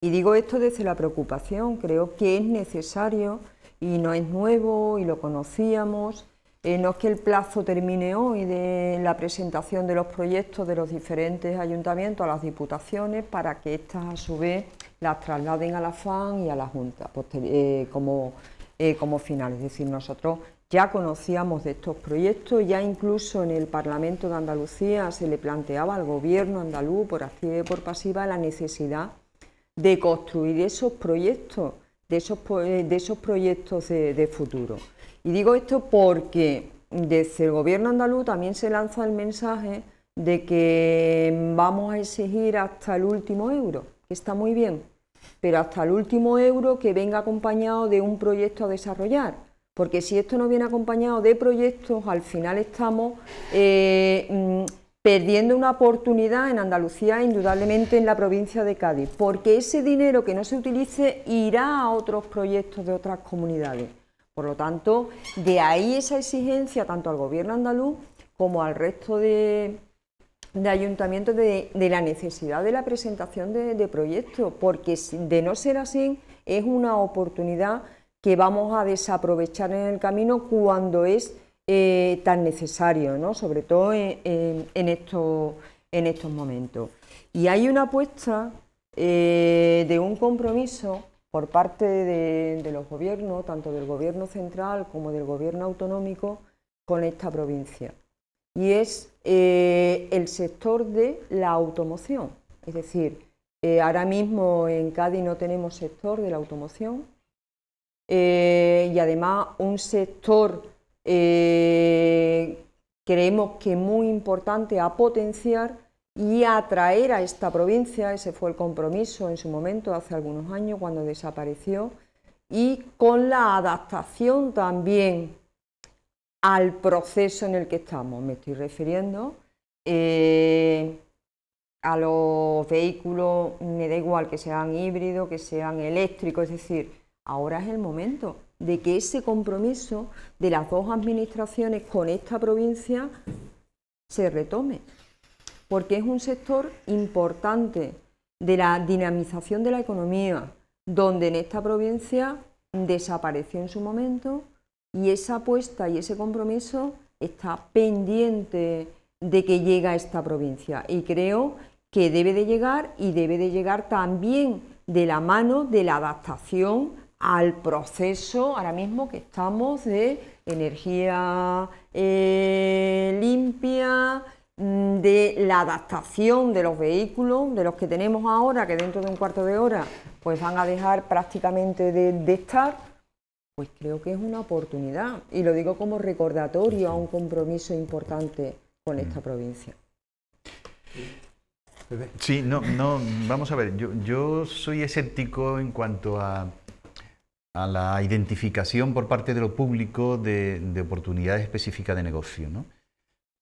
B: Y digo esto desde la preocupación, creo que es necesario y no es nuevo y lo conocíamos. Eh, no es que el plazo termine hoy de la presentación de los proyectos de los diferentes ayuntamientos a las diputaciones para que éstas a su vez las trasladen a la FAN y a la Junta, eh, como eh, como final. Es decir, nosotros ya conocíamos de estos proyectos, ya incluso en el Parlamento de Andalucía se le planteaba al gobierno andaluz, por activa y por pasiva, la necesidad de construir esos proyectos, de esos, eh, de esos proyectos de futuro. Y digo esto porque desde el gobierno andaluz también se lanza el mensaje de que vamos a exigir hasta el último euro, que está muy bien, pero hasta el último euro que venga acompañado de un proyecto a desarrollar. Porque si esto no viene acompañado de proyectos, al final estamos eh, mm, perdiendo una oportunidad en Andalucía, indudablemente en la provincia de Cádiz, porque ese dinero que no se utilice irá a otros proyectos de otras comunidades. Por lo tanto, de ahí esa exigencia tanto al Gobierno andaluz como al resto de, de ayuntamiento de, la necesidad de la presentación de, proyectos, porque de no ser así es una oportunidad que vamos a desaprovechar en el camino cuando es eh, tan necesario, ¿no? sobre todo en, en, estos momentos. Y hay una apuesta eh, de un compromiso por parte de, de los gobiernos, tanto del gobierno central como del gobierno autonómico, con esta provincia. Y es eh, el sector de la automoción. Es decir, eh, ahora mismo en Cádiz no tenemos sector de la automoción eh, y además un sector creemos que es muy importante a potenciar y atraer a esta provincia, ese fue el compromiso en su momento hace algunos años cuando desapareció, y con la adaptación también al proceso en el que estamos. Me estoy refiriendo eh, a los vehículos, me da igual que sean híbridos, que sean eléctricos, es decir, ahora es el momento de que ese compromiso de las dos administraciones con esta provincia se retome, porque es un sector importante de la dinamización de la economía, donde en esta provincia desapareció en su momento y esa apuesta y ese compromiso está pendiente de que llegue a esta provincia y creo que debe de llegar y debe de llegar también de la mano de la adaptación al proceso ahora mismo que estamos de energía eh, limpia, mm, de la adaptación de los vehículos, de los que tenemos ahora, que dentro de un cuarto de hora pues van a dejar prácticamente de, de estar, pues creo que es una oportunidad y lo digo como recordatorio a un compromiso importante con esta mm. provincia.
C: Sí, no, vamos a ver, yo, soy escéptico en cuanto a, la identificación por parte de lo público de, oportunidades específicas de negocio.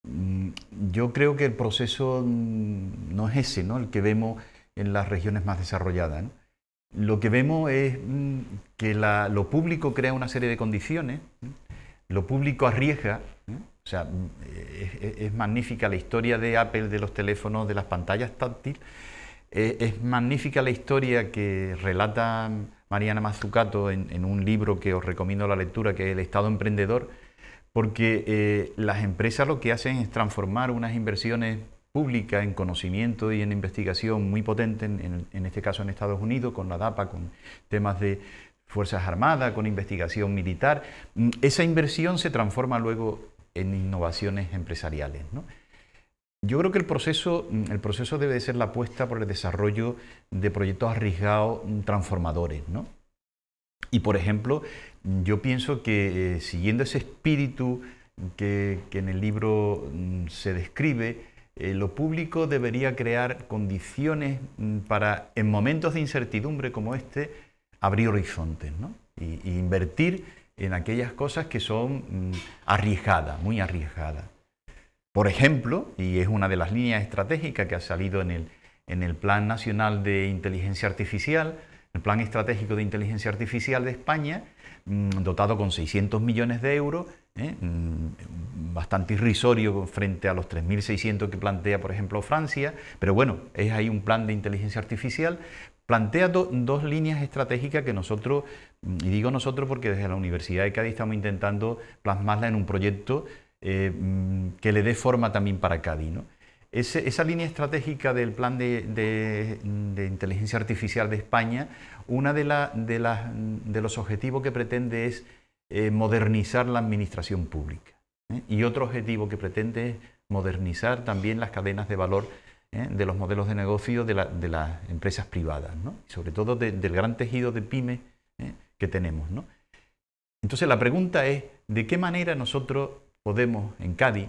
C: Mm, yo creo que el proceso mm, no es ese, ¿no? el que vemos en las regiones más desarrolladas lo que vemos es mm, que lo público crea una serie de condiciones, mm, lo público arriesga, mm, o sea, es, magnífica la historia de Apple, de los teléfonos, de las pantallas táctiles, eh, es, magnífica la historia que relata Mariana Mazzucato en, un libro que os recomiendo la lectura, que es El Estado Emprendedor, porque eh, las empresas lo que hacen es transformar unas inversiones pública en conocimiento y en investigación muy potente, en, este caso en Estados Unidos, con la DAPA, con temas de Fuerzas Armadas, con investigación militar. Mm, esa inversión se transforma luego en innovaciones empresariales. ¿no? Yo creo que el proceso, mm, debe ser la apuesta por el desarrollo de proyectos arriesgados mm, transformadores. ¿no? Y por ejemplo, yo pienso que eh, siguiendo ese espíritu que, en el libro se describe, eh, lo público debería crear condiciones mm, para, en momentos de incertidumbre como este, abrir horizontes e invertir en aquellas cosas que son mm, arriesgadas, muy arriesgadas. Por ejemplo, y es una de las líneas estratégicas que ha salido en el Plan Nacional de Inteligencia Artificial, el Plan Estratégico de Inteligencia Artificial de España, mm, dotado con 600 millones de euros, ¿eh? Mm, bastante irrisorio frente a los 3.600 que plantea, por ejemplo, Francia, pero bueno, es ahí un plan de inteligencia artificial. Plantea dos líneas estratégicas que nosotros, y digo nosotros porque desde la Universidad de Cádiz estamos intentando plasmarla en un proyecto eh, mm, que le dé forma también para Cádiz. esa línea estratégica del plan de, inteligencia artificial de España, una de, de los objetivos que pretende es eh, modernizar la administración pública. ¿eh? Y otro objetivo que pretende es modernizar también las cadenas de valor ¿eh? de los modelos de negocio de, las empresas privadas, sobre todo del gran tejido de pymes que tenemos. Entonces la pregunta es, ¿de qué manera nosotros podemos en Cádiz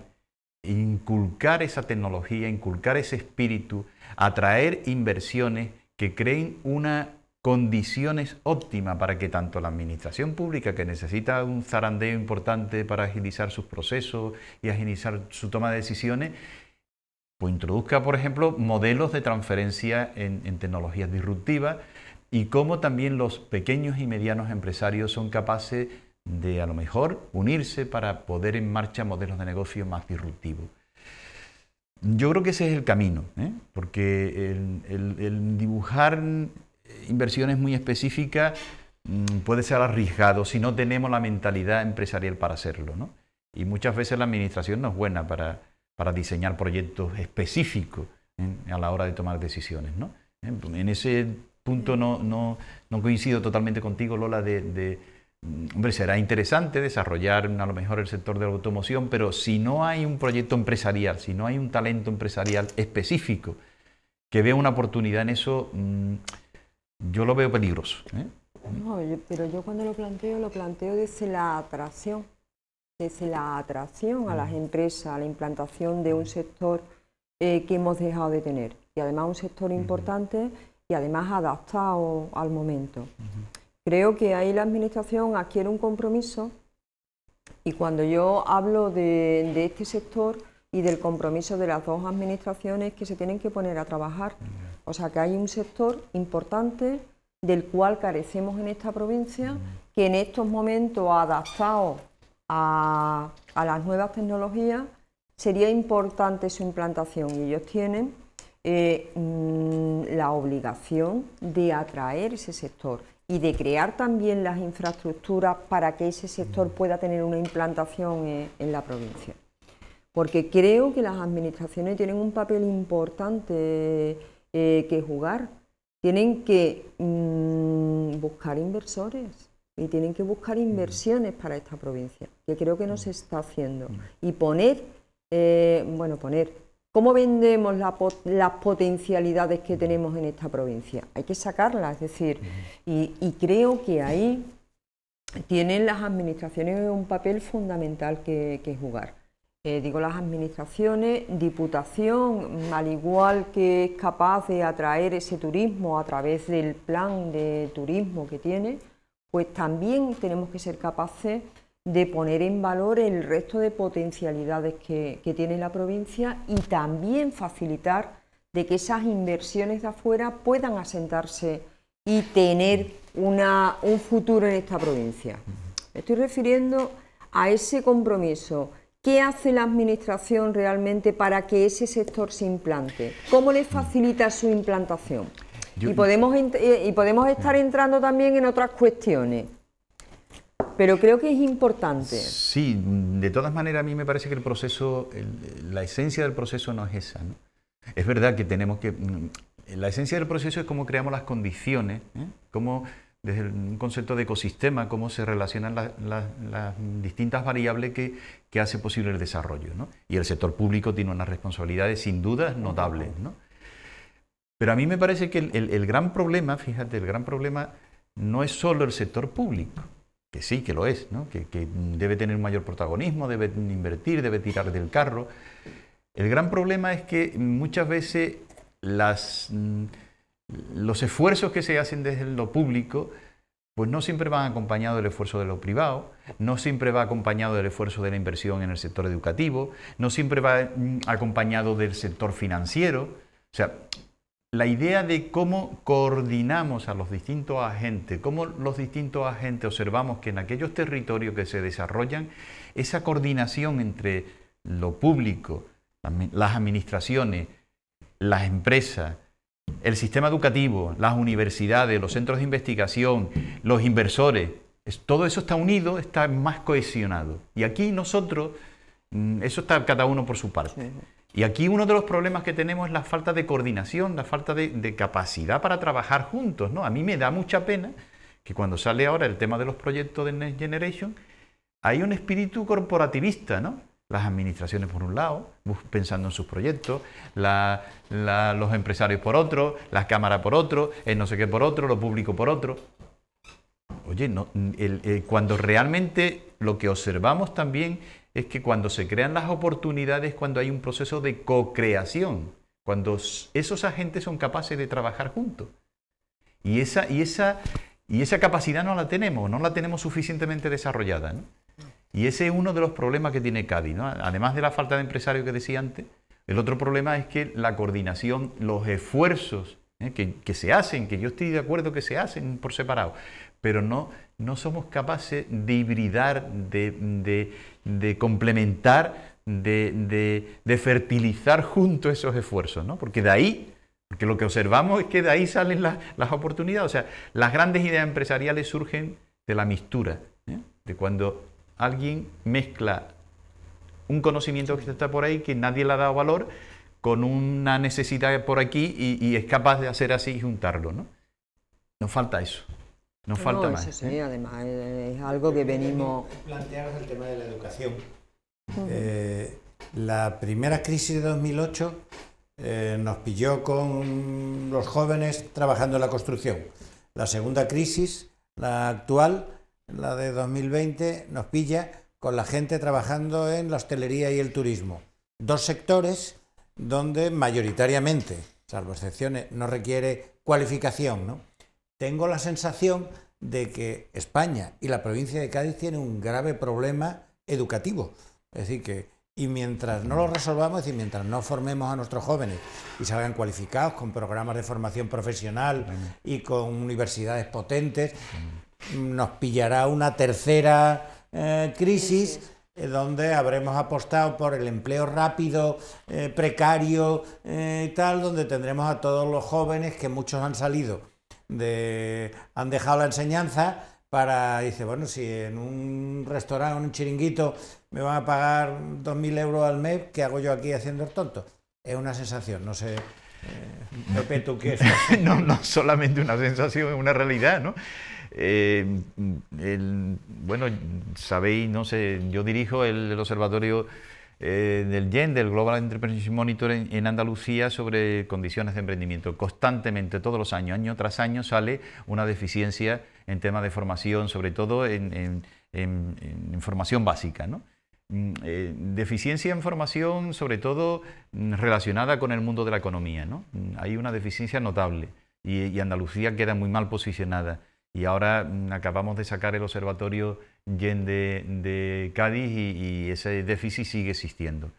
C: inculcar esa tecnología, inculcar ese espíritu, atraer inversiones que creen una condiciones óptimas para que tanto la administración pública, que necesita un zarandeo importante para agilizar sus procesos y agilizar su toma de decisiones, pues introduzca, por ejemplo, modelos de transferencia en, tecnologías disruptivas y cómo también los pequeños y medianos empresarios son capaces de a lo mejor unirse para poder en marcha modelos de negocio más disruptivos. Yo creo que ese es el camino, ¿eh? porque el dibujar inversiones muy específicas mm, puede ser arriesgado si no tenemos la mentalidad empresarial para hacerlo. Y muchas veces la administración no es buena para, diseñar proyectos específicos ¿eh? a la hora de tomar decisiones. ¿Eh? En ese punto no, no, no coincido totalmente contigo, Lola, de, mm, Hombre, será interesante desarrollar a lo mejor el sector de la automoción, pero si no hay un proyecto empresarial, si no hay un talento empresarial específico que vea una oportunidad en eso... Mm, yo lo veo peligroso. ¿eh?
B: No, pero yo cuando lo planteo, lo planteo desde la atracción, desde la atracción a las mm. empresas, a la implantación de un mm. sector eh, que hemos dejado de tener. Y además un sector importante y además adaptado al momento. Creo que ahí la Administración adquiere un compromiso y cuando yo hablo de, este sector y del compromiso de las dos Administraciones que se tienen que poner a trabajar, o sea que hay un sector importante del cual carecemos en esta provincia, que en estos momentos, adaptado a, las nuevas tecnologías, sería importante su implantación. Y ellos tienen eh, mm, la obligación de atraer ese sector y de crear también las infraestructuras para que ese sector pueda tener una implantación en la provincia. Porque creo que las administraciones tienen un papel importante eh, que jugar. Tienen que mm, buscar inversores y tienen que buscar mm. inversiones para esta provincia, que creo que no se está haciendo. Mm. Y poner, eh, bueno, poner, ¿cómo vendemos las potencialidades que tenemos en esta provincia? Hay que sacarlas, es decir, y, creo que ahí tienen las administraciones un papel fundamental que jugar digo las administraciones, Diputación, al igual que es capaz de atraer ese turismo a través del plan de turismo que tiene, pues también tenemos que ser capaces de poner en valor el resto de potencialidades que, tiene la provincia y también facilitar de que esas inversiones de afuera puedan asentarse y tener un futuro en esta provincia. Me estoy refiriendo a ese compromiso ¿Qué hace la Administración realmente para que ese sector se implante? ¿Cómo le facilita su implantación? Eh, y, podemos, estar entrando también en otras cuestiones pero creo que es importante.
C: Sí, de todas maneras a mí me parece que el proceso, la esencia del proceso no es esa. Es verdad que tenemos que... Mm, la esencia del proceso es cómo creamos las condiciones, ¿eh? cómo desde un concepto de ecosistema, cómo se relacionan las, distintas variables que, que hace posible el desarrollo. ¿no? Y el sector público tiene unas responsabilidades sin duda notables. ¿no? Pero a mí me parece que el, el, el, gran problema, fíjate, el gran problema no es solo el sector público, que sí, que lo es, ¿no? que, que debe tener un mayor protagonismo, debe invertir, debe tirar del carro. El gran problema es que muchas veces las los esfuerzos que se hacen desde lo público, pues no siempre van acompañado del esfuerzo de lo privado, no siempre va acompañado del esfuerzo de la inversión en el sector educativo, no siempre va mm, acompañado del sector financiero. O sea, la idea de cómo coordinamos a los distintos agentes, cómo los distintos agentes observamos que en aquellos territorios que se desarrollan, esa coordinación entre lo público, las administraciones, las empresas, el sistema educativo, las universidades, los centros de investigación, los inversores, todo eso está unido, está más cohesionado. Y aquí nosotros, mm, eso está cada uno por su parte. Y aquí uno de los problemas que tenemos es la falta de coordinación, la falta de, de capacidad para trabajar juntos. ¿no? A mí me da mucha pena que cuando sale ahora el tema de los proyectos de Next Generation, hay un espíritu corporativista, ¿no? las administraciones por un lado, pensando en sus proyectos, los empresarios por otro, las cámaras por otro, el no sé qué por otro, lo público por otro. Oye, cuando realmente lo que observamos también es que cuando se crean las oportunidades, cuando hay un proceso de co-creación, cuando esos agentes son capaces de trabajar juntos. Y esa, y esa, y esa capacidad no la tenemos, no la tenemos suficientemente desarrollada. Y ese es uno de los problemas que tiene Cádiz. ¿no? Además de la falta de empresarios que decía antes, el otro problema es que la coordinación, los esfuerzos ¿eh? que, se hacen, que yo estoy de acuerdo que se hacen por separado, pero no, no somos capaces de hibridar, de, complementar, de, fertilizar juntos esos esfuerzos, ¿no? porque de ahí porque lo que observamos es que de ahí salen las, oportunidades. O sea, las grandes ideas empresariales surgen de la mistura, ¿eh? de cuando alguien mezcla un conocimiento que está por ahí, que nadie le ha dado valor, con una necesidad por aquí y, es capaz de hacer así y juntarlo. ¿no? Nos falta eso. Nos falta más. Sí,
B: ¿eh? además, eh, es algo que venimos. Plantearos el tema de la educación.
A: Eh, la primera crisis de 2008 nos pilló con los jóvenes trabajando en la construcción. La segunda crisis, la actual, la de 2020, nos pilla con la gente trabajando en la hostelería y el turismo. Dos sectores donde mayoritariamente, salvo excepciones, no requiere cualificación. ¿no? Tengo la sensación de que España y la provincia de Cádiz tienen un grave problema educativo. Es decir, que y mientras no lo resolvamos, y mientras no formemos a nuestros jóvenes y salgan cualificados con programas de formación profesional y con universidades potentes, nos pillará una tercera eh, crisis eh, donde habremos apostado por el empleo rápido, eh, precario y tal, donde tendremos a todos los jóvenes que muchos han salido, de, han dejado la enseñanza para, dice, bueno, si en un restaurante, en un chiringuito, me van a pagar 2.000 euros al mes, ¿qué hago yo aquí haciendo el tonto? Es una sensación, no sé. Pepe, ¿tú qué es? <laughs>
C: no, no solamente una sensación, es una realidad, ¿no? Eh, bueno, sabéis, no sé, yo dirijo el, observatorio eh, del GEN, del Global Entrepreneurship Monitor en, Andalucía sobre condiciones de emprendimiento. Constantemente, todos los años, año tras año, sale una deficiencia en temas de formación, sobre todo en, formación básica. ¿no? Mm, eh, deficiencia en formación, sobre todo mm, relacionada con el mundo de la economía. ¿no? Mm, hay una deficiencia notable y Andalucía queda muy mal posicionada. Y ahora mm, acabamos de sacar el observatorio YEN de, Cádiz y, ese déficit sigue existiendo.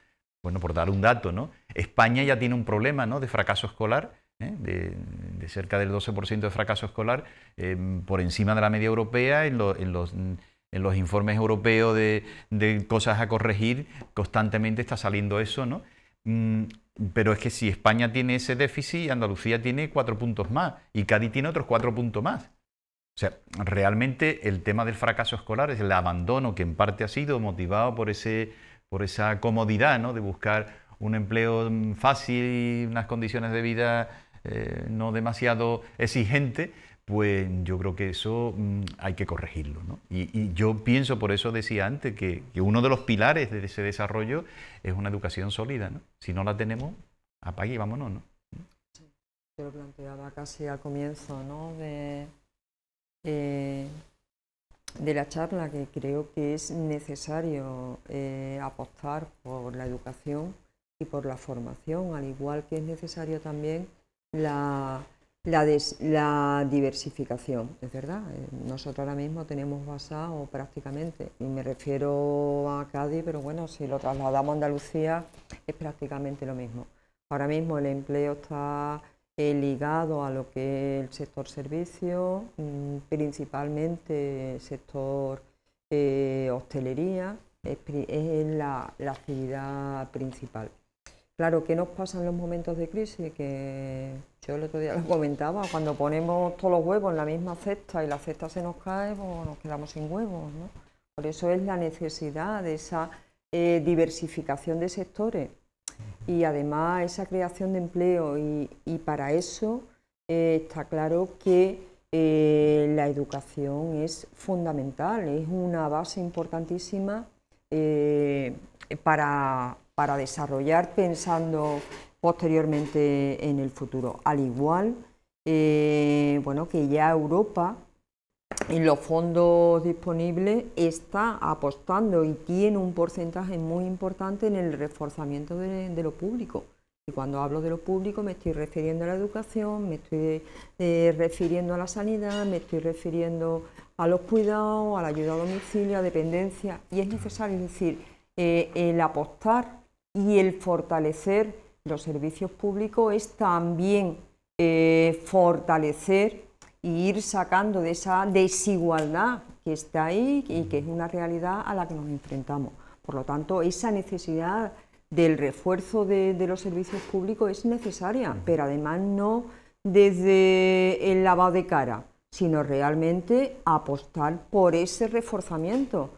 C: Bueno, por dar un dato, ¿no? España ya tiene un problema ¿no? de fracaso escolar, ¿eh? de, cerca del 12% de fracaso escolar, em, por encima de la media europea en, los informes europeos de, de, cosas a corregir, constantemente está saliendo eso, ¿no? Mm, pero es que si España tiene ese déficit, Andalucía tiene cuatro puntos más y Cádiz tiene otros cuatro puntos más. O sea, realmente el tema del fracaso escolar es el abandono que en parte ha sido motivado por, ese, por esa comodidad ¿no? de buscar un empleo mm, fácil, unas condiciones de vida eh, no demasiado exigente, pues yo creo que eso mm, hay que corregirlo. Y, yo pienso, por eso decía antes, que, uno de los pilares de ese desarrollo es una educación sólida. ¿no? Si no la tenemos, apague y vámonos. ¿no?
B: Sí, lo planteaba casi al comienzo ¿no? de, eh, de la charla, que creo que es necesario eh, apostar por la educación y por la formación, al igual que es necesario también la, la diversificación. Es verdad, eh, nosotros ahora mismo tenemos basado prácticamente, y me refiero a Cádiz, pero bueno, si lo trasladamos a Andalucía es prácticamente lo mismo. Ahora mismo el empleo está eh, ligado a lo que es el sector servicio, mm, principalmente el sector eh, hostelería, es, la, actividad principal. Claro, ¿qué nos pasa en los momentos de crisis? Que yo el otro día lo comentaba, cuando ponemos todos los huevos en la misma cesta y la cesta se nos cae, pues nos quedamos sin huevos. ¿no? Por eso es la necesidad de esa eh, diversificación de sectores y además esa creación de empleo y, para eso eh, está claro que eh, la educación es fundamental, es una base importantísima eh, para, desarrollar pensando posteriormente en el futuro. Al igual que ya Europa en los fondos disponibles está apostando y tiene un porcentaje muy importante en el reforzamiento de, lo público. Y cuando hablo de lo público me estoy refiriendo a la educación, me estoy eh, refiriendo a la sanidad, me estoy refiriendo a los cuidados, a la ayuda a domicilio, a dependencia. Y es necesario, decir, eh, el apostar y el fortalecer los servicios públicos es también eh, fortalecer y ir sacando de esa desigualdad que está ahí y que es una realidad a la que nos enfrentamos. Por lo tanto, esa necesidad del refuerzo de, de los servicios públicos es necesaria, pero además no desde el lavado de cara, sino realmente apostar por ese reforzamiento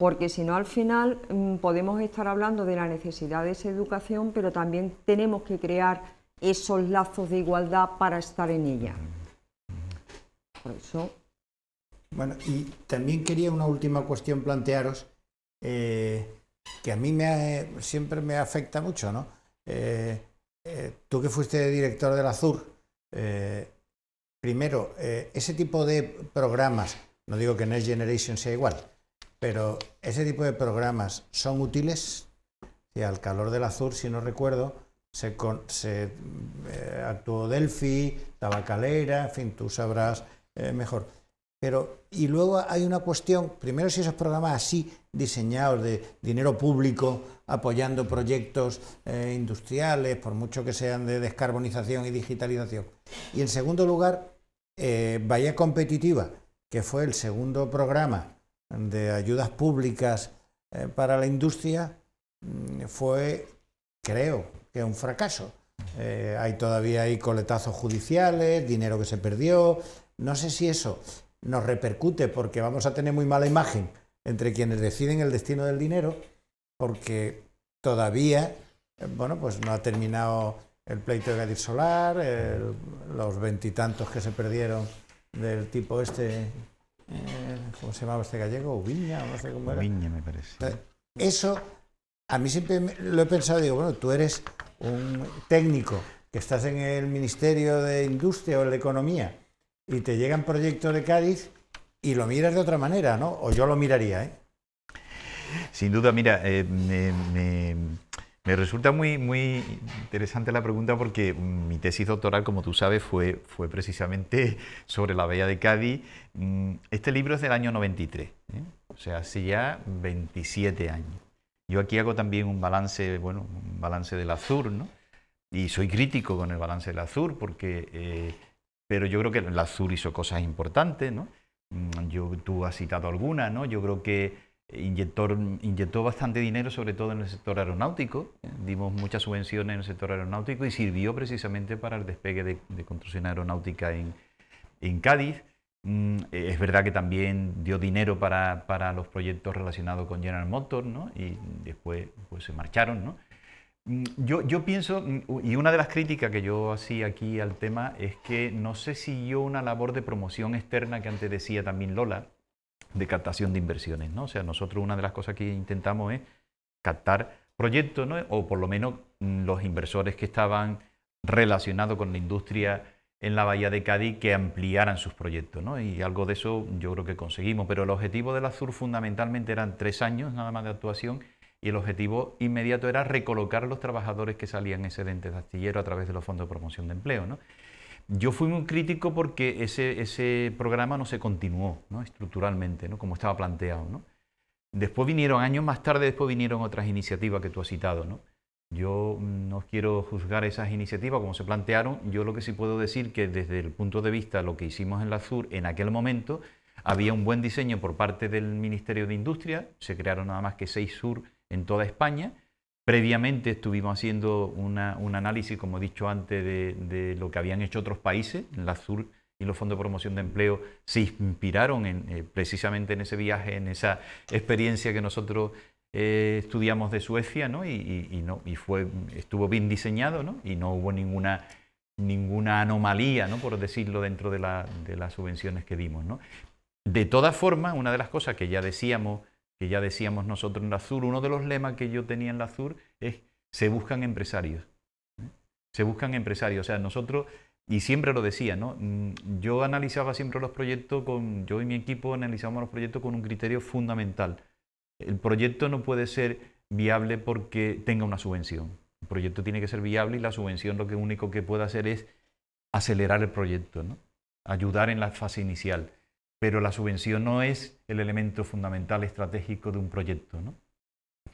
B: porque si no al final mm, podemos estar hablando de la necesidad de esa educación, pero también tenemos que crear esos lazos de igualdad para estar en ella.
A: Por eso. Bueno, y también quería una última cuestión plantearos, eh, que a mí siempre me afecta mucho, ¿no? Eh, eh, tú que fuiste director del Azur, primero, ese tipo de programas, no digo que Next Generation sea igual, pero ese tipo de programas son útiles. y al calor del Azur, si no recuerdo, se, actuó Delphi, Tabacalera, en fin, tú sabrás eh, mejor. Pero, y luego hay una cuestión, primero si esos programas así diseñados de dinero público, apoyando proyectos eh, industriales, por mucho que sean de descarbonización y digitalización. Y en segundo lugar, eh, Competitiva, que fue el segundo programa de ayudas públicas eh, para la industria, mm, fue, creo, que un fracaso. hay todavía ahí coletazos judiciales, dinero que se perdió, no sé si eso nos repercute porque vamos a tener muy mala imagen entre quienes deciden el destino del dinero, porque todavía, eh, bueno, pues no ha terminado el pleito de Gadir Solar, los veintitantos que se perdieron del tipo este, eh, ¿cómo se llamaba este gallego? Ubiña, no sé cómo era. me parece. Eh, eso, a mí siempre lo he pensado, digo, bueno, tú eres un técnico que estás en el Ministerio de Industria o de la Economía, y te llegan proyectos de Cádiz y lo miras de otra manera, ¿no? O yo lo miraría, ¿eh?
C: Sin duda, mira, eh, me, resulta muy, muy interesante la pregunta porque mm, mi tesis doctoral, como tú sabes, fue, fue precisamente <laughs> sobre la Bahía de Cádiz. Mm, este libro es del año 93, ¿eh? o sea, hace ya 27 años. Yo aquí hago también un balance, bueno, un balance del Azur, ¿no? Y soy crítico con el balance del Azur porque... Eh, pero yo creo que la Azur hizo cosas importantes, ¿no? Mm, yo, tú has citado algunas, ¿no? Yo creo que inyectó bastante dinero, sobre todo en el sector aeronáutico, dimos muchas subvenciones en el sector aeronáutico y sirvió precisamente para el despegue de, construcción aeronáutica en, en Cádiz. Mm, es verdad que también dio dinero para, para los proyectos relacionados con General Motors, ¿no? Y después pues, se marcharon, ¿no? Mm, yo, pienso, mm, y una de las críticas que yo hacía aquí al tema es que no se siguió una labor de promoción externa que antes decía también Lola, de captación de inversiones. ¿no? O sea, nosotros una de las cosas que intentamos es captar proyectos, ¿no? o por lo menos mm, los inversores que estaban relacionados con la industria en la Bahía de Cádiz que ampliaran sus proyectos. ¿no? Y algo de eso yo creo que conseguimos, pero el objetivo de la fundamentalmente eran tres años nada más de actuación y el objetivo inmediato era recolocar a los trabajadores que salían excedentes de astillero a través de los fondos de promoción de empleo. ¿no? Yo fui muy crítico porque ese, ese programa no se continuó ¿no? estructuralmente, ¿no? como estaba planteado. ¿no? Después vinieron, años más tarde, después vinieron otras iniciativas que tú has citado. ¿no? Yo no quiero juzgar esas iniciativas como se plantearon. Yo lo que sí puedo decir que desde el punto de vista de lo que hicimos en la sur en aquel momento, había un buen diseño por parte del Ministerio de Industria. Se crearon nada más que seis sur en toda España. Previamente estuvimos haciendo un análisis, como he dicho antes, de, lo que habían hecho otros países. La Azul y los fondos de promoción de empleo se inspiraron eh, precisamente en ese viaje, en esa experiencia que nosotros eh, estudiamos de Suecia, ¿no? Y, no, y fue, estuvo bien diseñado, Y no hubo ninguna ninguna anomalía, ¿no? por decirlo, dentro de, las subvenciones que dimos. ¿no? De todas formas, una de las cosas que ya decíamos que ya decíamos nosotros en la Azur, uno de los lemas que yo tenía en la Azur es se buscan empresarios. ¿eh? Se buscan empresarios. O sea, nosotros, y siempre lo decía, ¿no? Mm, yo analizaba siempre los proyectos con, yo y mi equipo analizábamos los proyectos con un criterio fundamental. El proyecto no puede ser viable porque tenga una subvención. El proyecto tiene que ser viable y la subvención lo que único que puede hacer es acelerar el proyecto, ¿no? ayudar en la fase inicial pero la subvención no es el elemento fundamental estratégico de un proyecto. ¿no?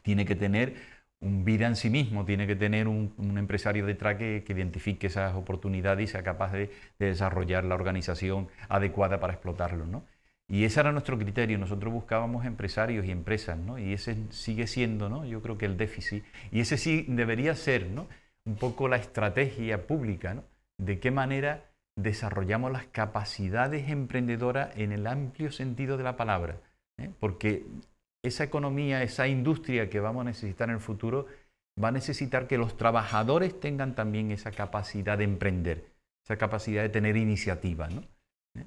C: Tiene que tener un vida en sí mismo, tiene que tener un, empresario detrás que, que, identifique esas oportunidades y sea capaz de, desarrollar la organización adecuada para explotarlo. ¿no? Y ese era nuestro criterio, nosotros buscábamos empresarios y empresas, ¿no? y ese sigue siendo, ¿no? yo creo que el déficit, y ese sí debería ser ¿no? un poco la estrategia pública, ¿no? de qué manera desarrollamos las capacidades emprendedoras en el amplio sentido de la palabra, ¿eh? porque esa economía, esa industria que vamos a necesitar en el futuro, va a necesitar que los trabajadores tengan también esa capacidad de emprender, esa capacidad de tener iniciativa. ¿Eh?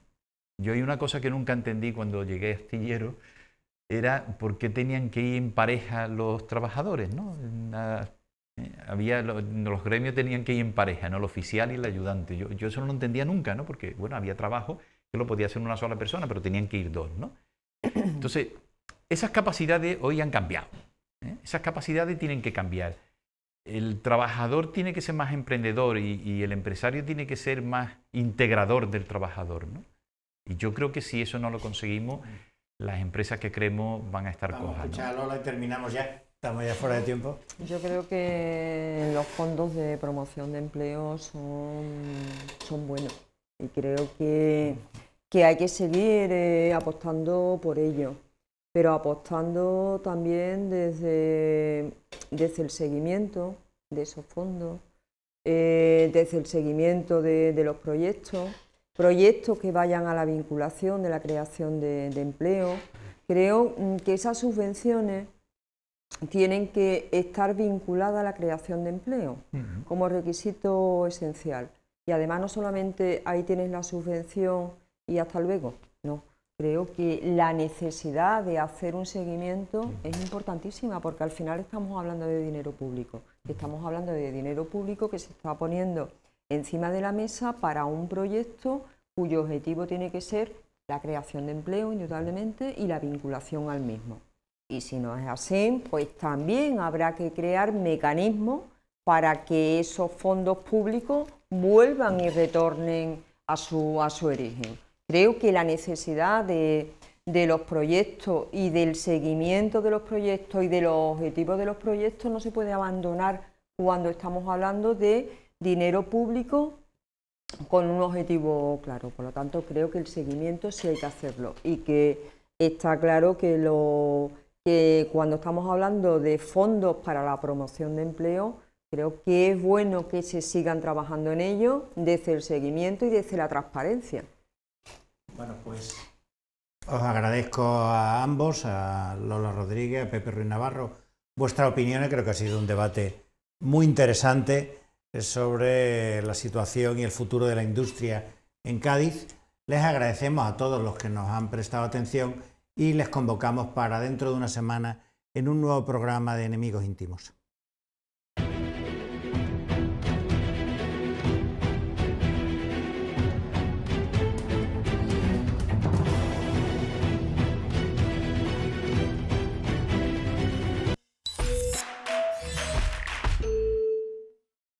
C: Yo hay una cosa que nunca entendí cuando llegué a Astillero, era por qué tenían que ir en pareja los trabajadores, ¿no? Eh, había, los, gremios tenían que ir en pareja, ¿no? el oficial y el ayudante. Yo, yo eso no lo entendía nunca, ¿no? porque bueno, había trabajo que lo podía hacer una sola persona, pero tenían que ir dos. ¿no? <clears throat> Entonces, esas capacidades hoy han cambiado. ¿eh? Esas capacidades tienen que cambiar. El trabajador tiene que ser más emprendedor y, el empresario tiene que ser más integrador del trabajador. ¿no? Y yo creo que si eso no lo conseguimos, las empresas que creemos van a estar Vamos cojas. A escucharlo,
A: y terminamos ya. Estamos ya fuera de tiempo.
B: Yo creo que los fondos de promoción de empleo son, buenos y creo que, hay que seguir eh, apostando por ello, pero apostando también desde, desde el seguimiento de esos fondos, eh, desde el seguimiento de, los proyectos, proyectos que vayan a la vinculación de la creación de empleo. Creo mm, que esas subvenciones tienen que estar vinculadas a la creación de empleo como requisito esencial. Y además no solamente ahí tienes la subvención y hasta luego, no. Creo que la necesidad de hacer un seguimiento es importantísima porque al final estamos hablando de dinero público. estamos hablando de dinero público que se está poniendo encima de la mesa para un proyecto cuyo objetivo tiene que ser la creación de empleo, indudablemente, y la vinculación al mismo. Y si no es así, pues también habrá que crear mecanismos para que esos fondos públicos vuelvan y retornen a su, a su origen. Creo que la necesidad de, de los proyectos y del seguimiento de los proyectos y de los objetivos de los proyectos no se puede abandonar cuando estamos hablando de dinero público con un objetivo claro. Por lo tanto, creo que el seguimiento sí hay que hacerlo y que está claro que lo, que cuando estamos hablando de fondos para la promoción de empleo, creo que es bueno que se sigan trabajando en ello desde el seguimiento y desde la transparencia.
A: Bueno, pues os agradezco a ambos, a Lola Rodríguez, a Pepe Ruiz Navarro, ...vuestra opinión, Creo que ha sido un debate muy interesante sobre la situación y el futuro de la industria en Cádiz. Les agradecemos a todos los que nos han prestado atención y les convocamos para dentro de una semana en un nuevo programa de Enemigos Íntimos.